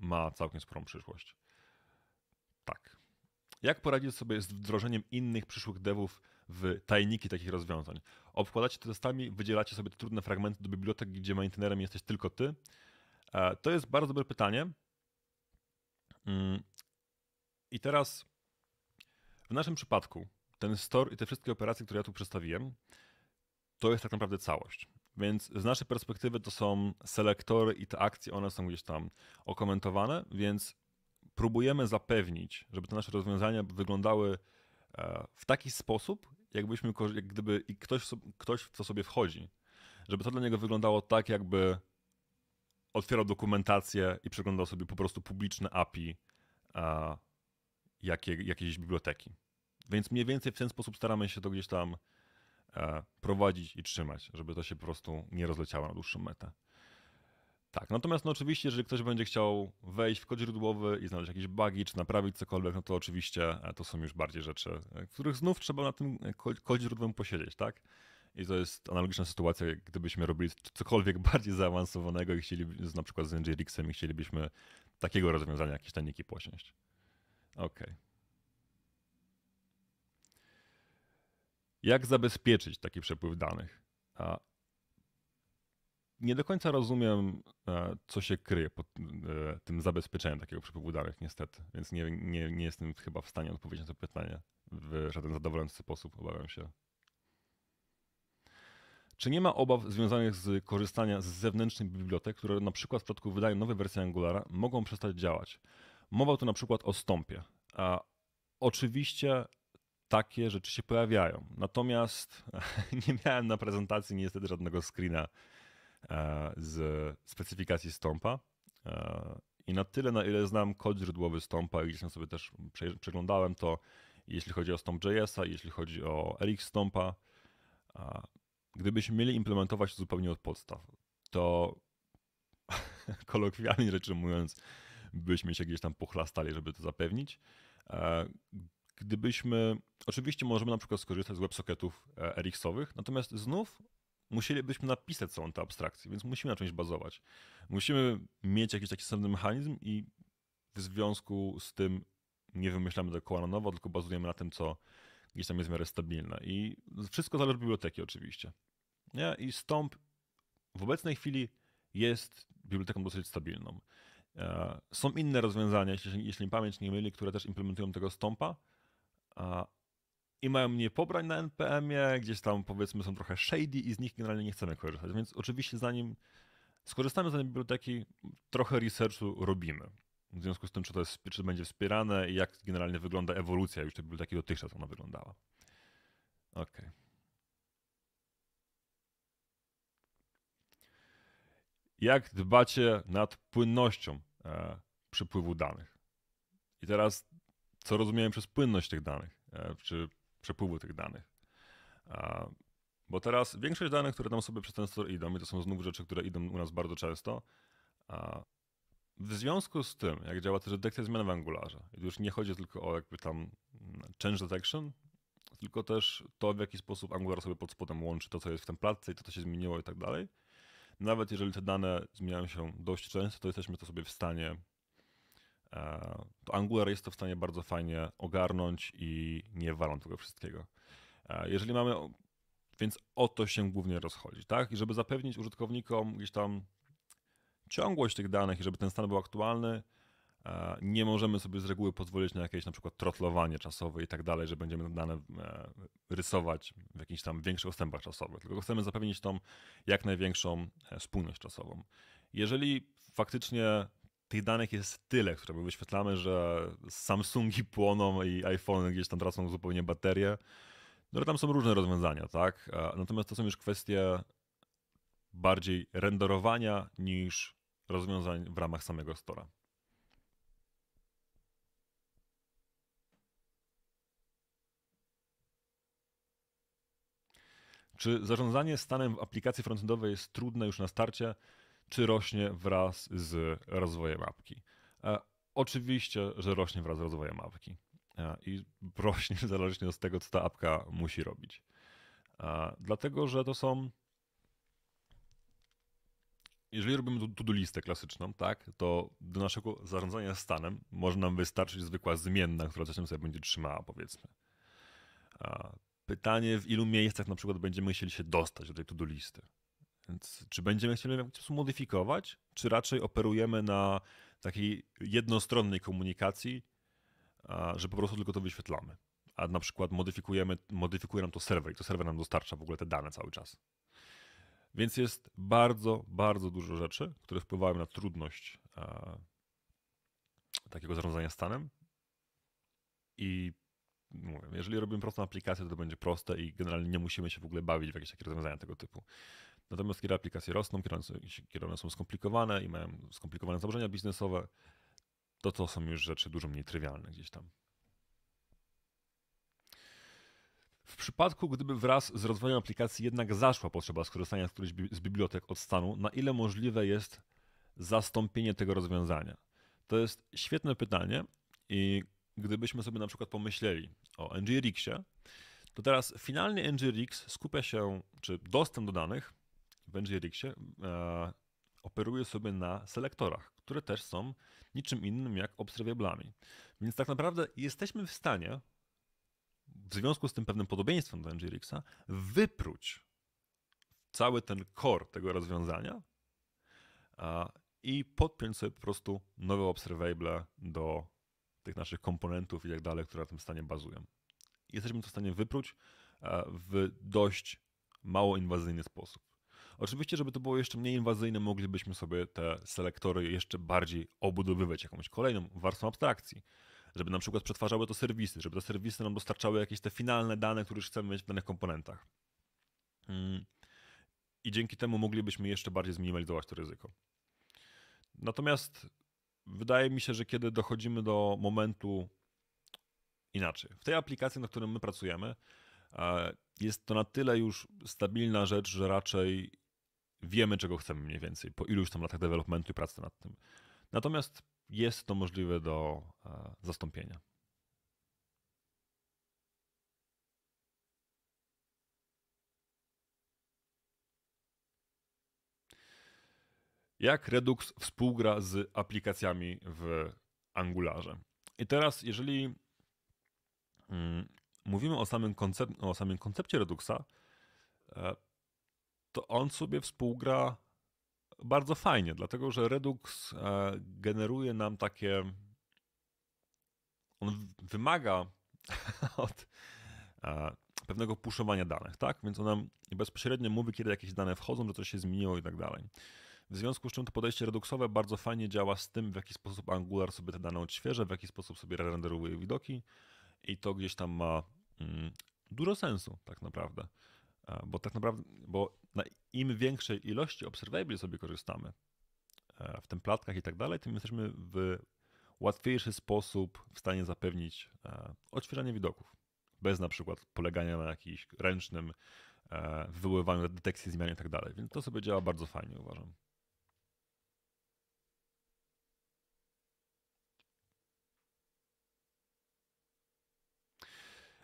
ma całkiem sporą przyszłość. Tak. Jak poradzić sobie z wdrożeniem innych przyszłych devów w tajniki takich rozwiązań? Obkładacie to testami, wydzielacie sobie te trudne fragmenty do bibliotek, gdzie maintainerem jesteś tylko ty? E, to jest bardzo dobre pytanie. Mm. I teraz w naszym przypadku ten store i te wszystkie operacje, które ja tu przedstawiłem, to jest tak naprawdę całość. Więc z naszej perspektywy to są selektory i te akcje, one są gdzieś tam okomentowane, więc próbujemy zapewnić, żeby te nasze rozwiązania wyglądały e, w taki sposób, jakbyśmy, jak gdyby ktoś, ktoś w co sobie wchodzi, żeby to dla niego wyglądało tak, jakby otwierał dokumentację i przeglądał sobie po prostu publiczne API e, jakiej, jakiejś biblioteki. Więc mniej więcej w ten sposób staramy się to gdzieś tam e, prowadzić i trzymać, żeby to się po prostu nie rozleciało na dłuższą metę. Tak, natomiast no oczywiście, jeżeli ktoś będzie chciał wejść w kod źródłowy i znaleźć jakieś bugi, czy naprawić cokolwiek, no to oczywiście e, to są już bardziej rzeczy, e, których znów trzeba na tym e, kodzie źródłowym posiedzieć, tak? I to jest analogiczna sytuacja, jak gdybyśmy robili cokolwiek bardziej zaawansowanego i chcieli, na przykład z Nginxem i chcielibyśmy takiego rozwiązania jakieś tajniki posiąść. Okej. Okay. Jak zabezpieczyć taki przepływ danych? A nie do końca rozumiem, e, co się kryje pod e, tym zabezpieczeniem takiego przepływu danych, niestety, więc nie, nie, nie jestem chyba w stanie odpowiedzieć na to pytanie w żaden zadowalający sposób, obawiam się. Czy nie ma obaw związanych z korzystaniem z zewnętrznych bibliotek, które na przykład w przypadku wydania nowej wersji Angulara mogą przestać działać? Mowa tu na przykład o stąpie. A oczywiście takie rzeczy się pojawiają. Natomiast nie miałem na prezentacji niestety żadnego screena E, z specyfikacji Stompa. E, I na tyle, na ile znam kod źródłowy Stompa i gdzieś tam sobie też przeglądałem, to jeśli chodzi o Stomp.jsa, jeśli chodzi o RX Stompa, e, gdybyśmy mieli implementować to zupełnie od podstaw, to kolokwialnie rzecz mówiąc, byśmy się gdzieś tam pochlastali, żeby to zapewnić. Gdybyśmy, oczywiście możemy na przykład skorzystać z WebSocketów RX-owych, natomiast znów musielibyśmy napisać całą tę abstrakcję, więc musimy na czymś bazować. Musimy mieć jakiś taki standardny mechanizm i w związku z tym nie wymyślamy koła na nowo, tylko bazujemy na tym, co gdzieś tam jest w miarę stabilne. I wszystko zależy od biblioteki oczywiście. Ja I Stomp w obecnej chwili jest biblioteką dosyć stabilną. E, są inne rozwiązania, jeśli, jeśli pamięć nie myli, które też implementują tego Stompa, i mają mniej pobrań na NPM-ie, gdzieś tam powiedzmy są trochę shady i z nich generalnie nie chcemy korzystać. Więc oczywiście zanim skorzystamy z danej biblioteki, trochę researchu robimy. W związku z tym, czy to jest, czy będzie wspierane i jak generalnie wygląda ewolucja już tej biblioteki dotychczas ona wyglądała. ok Jak dbacie nad płynnością e, przypływu danych? I teraz, co rozumiem przez płynność tych danych? E, czy przepływu tych danych. Bo teraz większość danych, które tam sobie przez tensor idą, i to są znów rzeczy, które idą u nas bardzo często, w związku z tym, jak działa też detekcja zmian w Angularze, i tu już nie chodzi tylko o jakby tam mm, change detection, tylko też to, w jaki sposób Angular sobie pod spodem łączy to, co jest w templatce i to, co się zmieniło i tak dalej. Nawet jeżeli te dane zmieniają się dość często, to jesteśmy to sobie w stanie E, to Angular jest to w stanie bardzo fajnie ogarnąć i nie walą tego wszystkiego. E, jeżeli mamy, więc o to się głównie rozchodzi, tak? I żeby zapewnić użytkownikom gdzieś tam ciągłość tych danych i żeby ten stan był aktualny, e, nie możemy sobie z reguły pozwolić na jakieś na przykład trotlowanie czasowe i tak dalej, że będziemy dane rysować w jakichś tam większych odstępach czasowych, tylko chcemy zapewnić tą jak największą spójność czasową. Jeżeli faktycznie tych danych jest tyle, które my wyświetlamy, że Samsungi płoną i iPhone gdzieś tam tracą zupełnie baterię. No ale tam są różne rozwiązania, tak? Natomiast to są już kwestie bardziej renderowania niż rozwiązań w ramach samego stora. Czy zarządzanie stanem w aplikacji frontendowej jest trudne już na starcie? czy rośnie wraz z rozwojem apki. E, oczywiście, że rośnie wraz z rozwojem apki e, i rośnie zależnie od tego, co ta apka musi robić. E, dlatego, że to są. Jeżeli robimy to do listę klasyczną, tak, to do naszego zarządzania stanem może nam wystarczyć zwykła zmienna, która coś tam sobie będzie trzymała, powiedzmy. Pytanie, w ilu miejscach na przykład będziemy chcieli się dostać do tej to do listy. Więc czy będziemy chcieli modyfikować, czy raczej operujemy na takiej jednostronnej komunikacji, że po prostu tylko to wyświetlamy? A na przykład modyfikujemy, modyfikuje nam to serwer i to serwer nam dostarcza w ogóle te dane cały czas. Więc jest bardzo, bardzo dużo rzeczy, które wpływają na trudność takiego zarządzania stanem. I mówię, jeżeli robimy prostą aplikację, to, to będzie proste i generalnie nie musimy się w ogóle bawić w jakieś takie rozwiązania tego typu. Natomiast kiedy aplikacje rosną, kiedy one są skomplikowane i mają skomplikowane założenia biznesowe, to to są już rzeczy dużo mniej trywialne gdzieś tam. W przypadku, gdyby wraz z rozwojem aplikacji jednak zaszła potrzeba skorzystania z którejś z bibliotek od stanu, na ile możliwe jest zastąpienie tego rozwiązania? To jest świetne pytanie i gdybyśmy sobie na przykład pomyśleli o NGRX-ie, to teraz finalnie NGRX skupia się, czy dostęp do danych w Nginxie e, operuje sobie na selektorach, które też są niczym innym jak obserwablami. Więc tak naprawdę jesteśmy w stanie w związku z tym pewnym podobieństwem do NGRX-a, wypruć cały ten core tego rozwiązania i podpiąć sobie po prostu nowe obserwable do tych naszych komponentów i tak dalej, które na tym stanie bazują. Jesteśmy to w stanie wypróć e, w dość mało inwazyjny sposób. Oczywiście, żeby to było jeszcze mniej inwazyjne, moglibyśmy sobie te selektory jeszcze bardziej obudowywać jakąś kolejną warstwą abstrakcji. Żeby na przykład przetwarzały to serwisy, żeby te serwisy nam dostarczały jakieś te finalne dane, które już chcemy mieć w danych komponentach. Mm. I dzięki temu moglibyśmy jeszcze bardziej zminimalizować to ryzyko. Natomiast wydaje mi się, że kiedy dochodzimy do momentu inaczej, w tej aplikacji, na której my pracujemy, e, jest to na tyle już stabilna rzecz, że raczej wiemy, czego chcemy mniej więcej, po iluś tam latach developmentu i pracy nad tym. Natomiast jest to możliwe do e, zastąpienia. Jak Redux współgra z aplikacjami w Angularze? I teraz, jeżeli mm, mówimy o samym, koncep o samym koncepcie Reduxa, e, to on sobie współgra bardzo fajnie, dlatego że Redux e, generuje nam takie. On wymaga od e, pewnego puszowania danych, tak? Więc on nam bezpośrednio mówi, kiedy jakieś dane wchodzą, że coś się zmieniło i tak dalej. W związku z czym to podejście reduksowe bardzo fajnie działa z tym, w jaki sposób Angular sobie te dane odświeże, w jaki sposób sobie renderuje widoki i to gdzieś tam ma mm, dużo sensu tak naprawdę. Bo tak naprawdę, bo na im większej ilości observable sobie korzystamy, e, w templatkach i tak dalej, tym jesteśmy w łatwiejszy sposób w stanie zapewnić e, odświeżanie widoków. Bez na przykład polegania na jakimś ręcznym e, wywoływaniu detekcji zmian i tak dalej. Więc to sobie działa bardzo fajnie, uważam.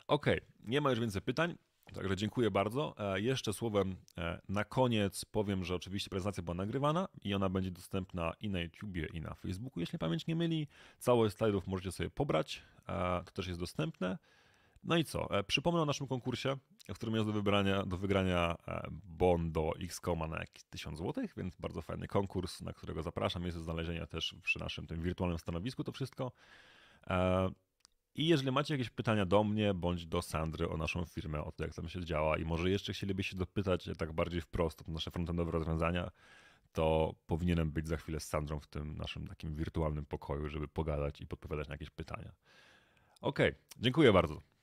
Ok, nie ma już więcej pytań. Także dziękuję bardzo. E, jeszcze słowem e, na koniec powiem, że oczywiście prezentacja była nagrywana i ona będzie dostępna i na YouTubie, i na Facebooku, jeśli pamięć nie myli. Całość slajdów możecie sobie pobrać, e, to też jest dostępne. No i co? Przypomnę o naszym konkursie, w którym jest do, wybrania, do wygrania bon do Xcoma na jakieś 1000 zł, więc bardzo fajny konkurs, na którego zapraszam. Jest do znalezienia też przy naszym tym wirtualnym stanowisku to wszystko. I jeżeli macie jakieś pytania do mnie bądź do Sandry o naszą firmę, o to jak tam się działa i może jeszcze chcielibyście dopytać tak bardziej wprost o nasze frontendowe rozwiązania, to powinienem być za chwilę z Sandrą w tym naszym takim wirtualnym pokoju, żeby pogadać i podpowiadać na jakieś pytania. Okej, okay, dziękuję bardzo.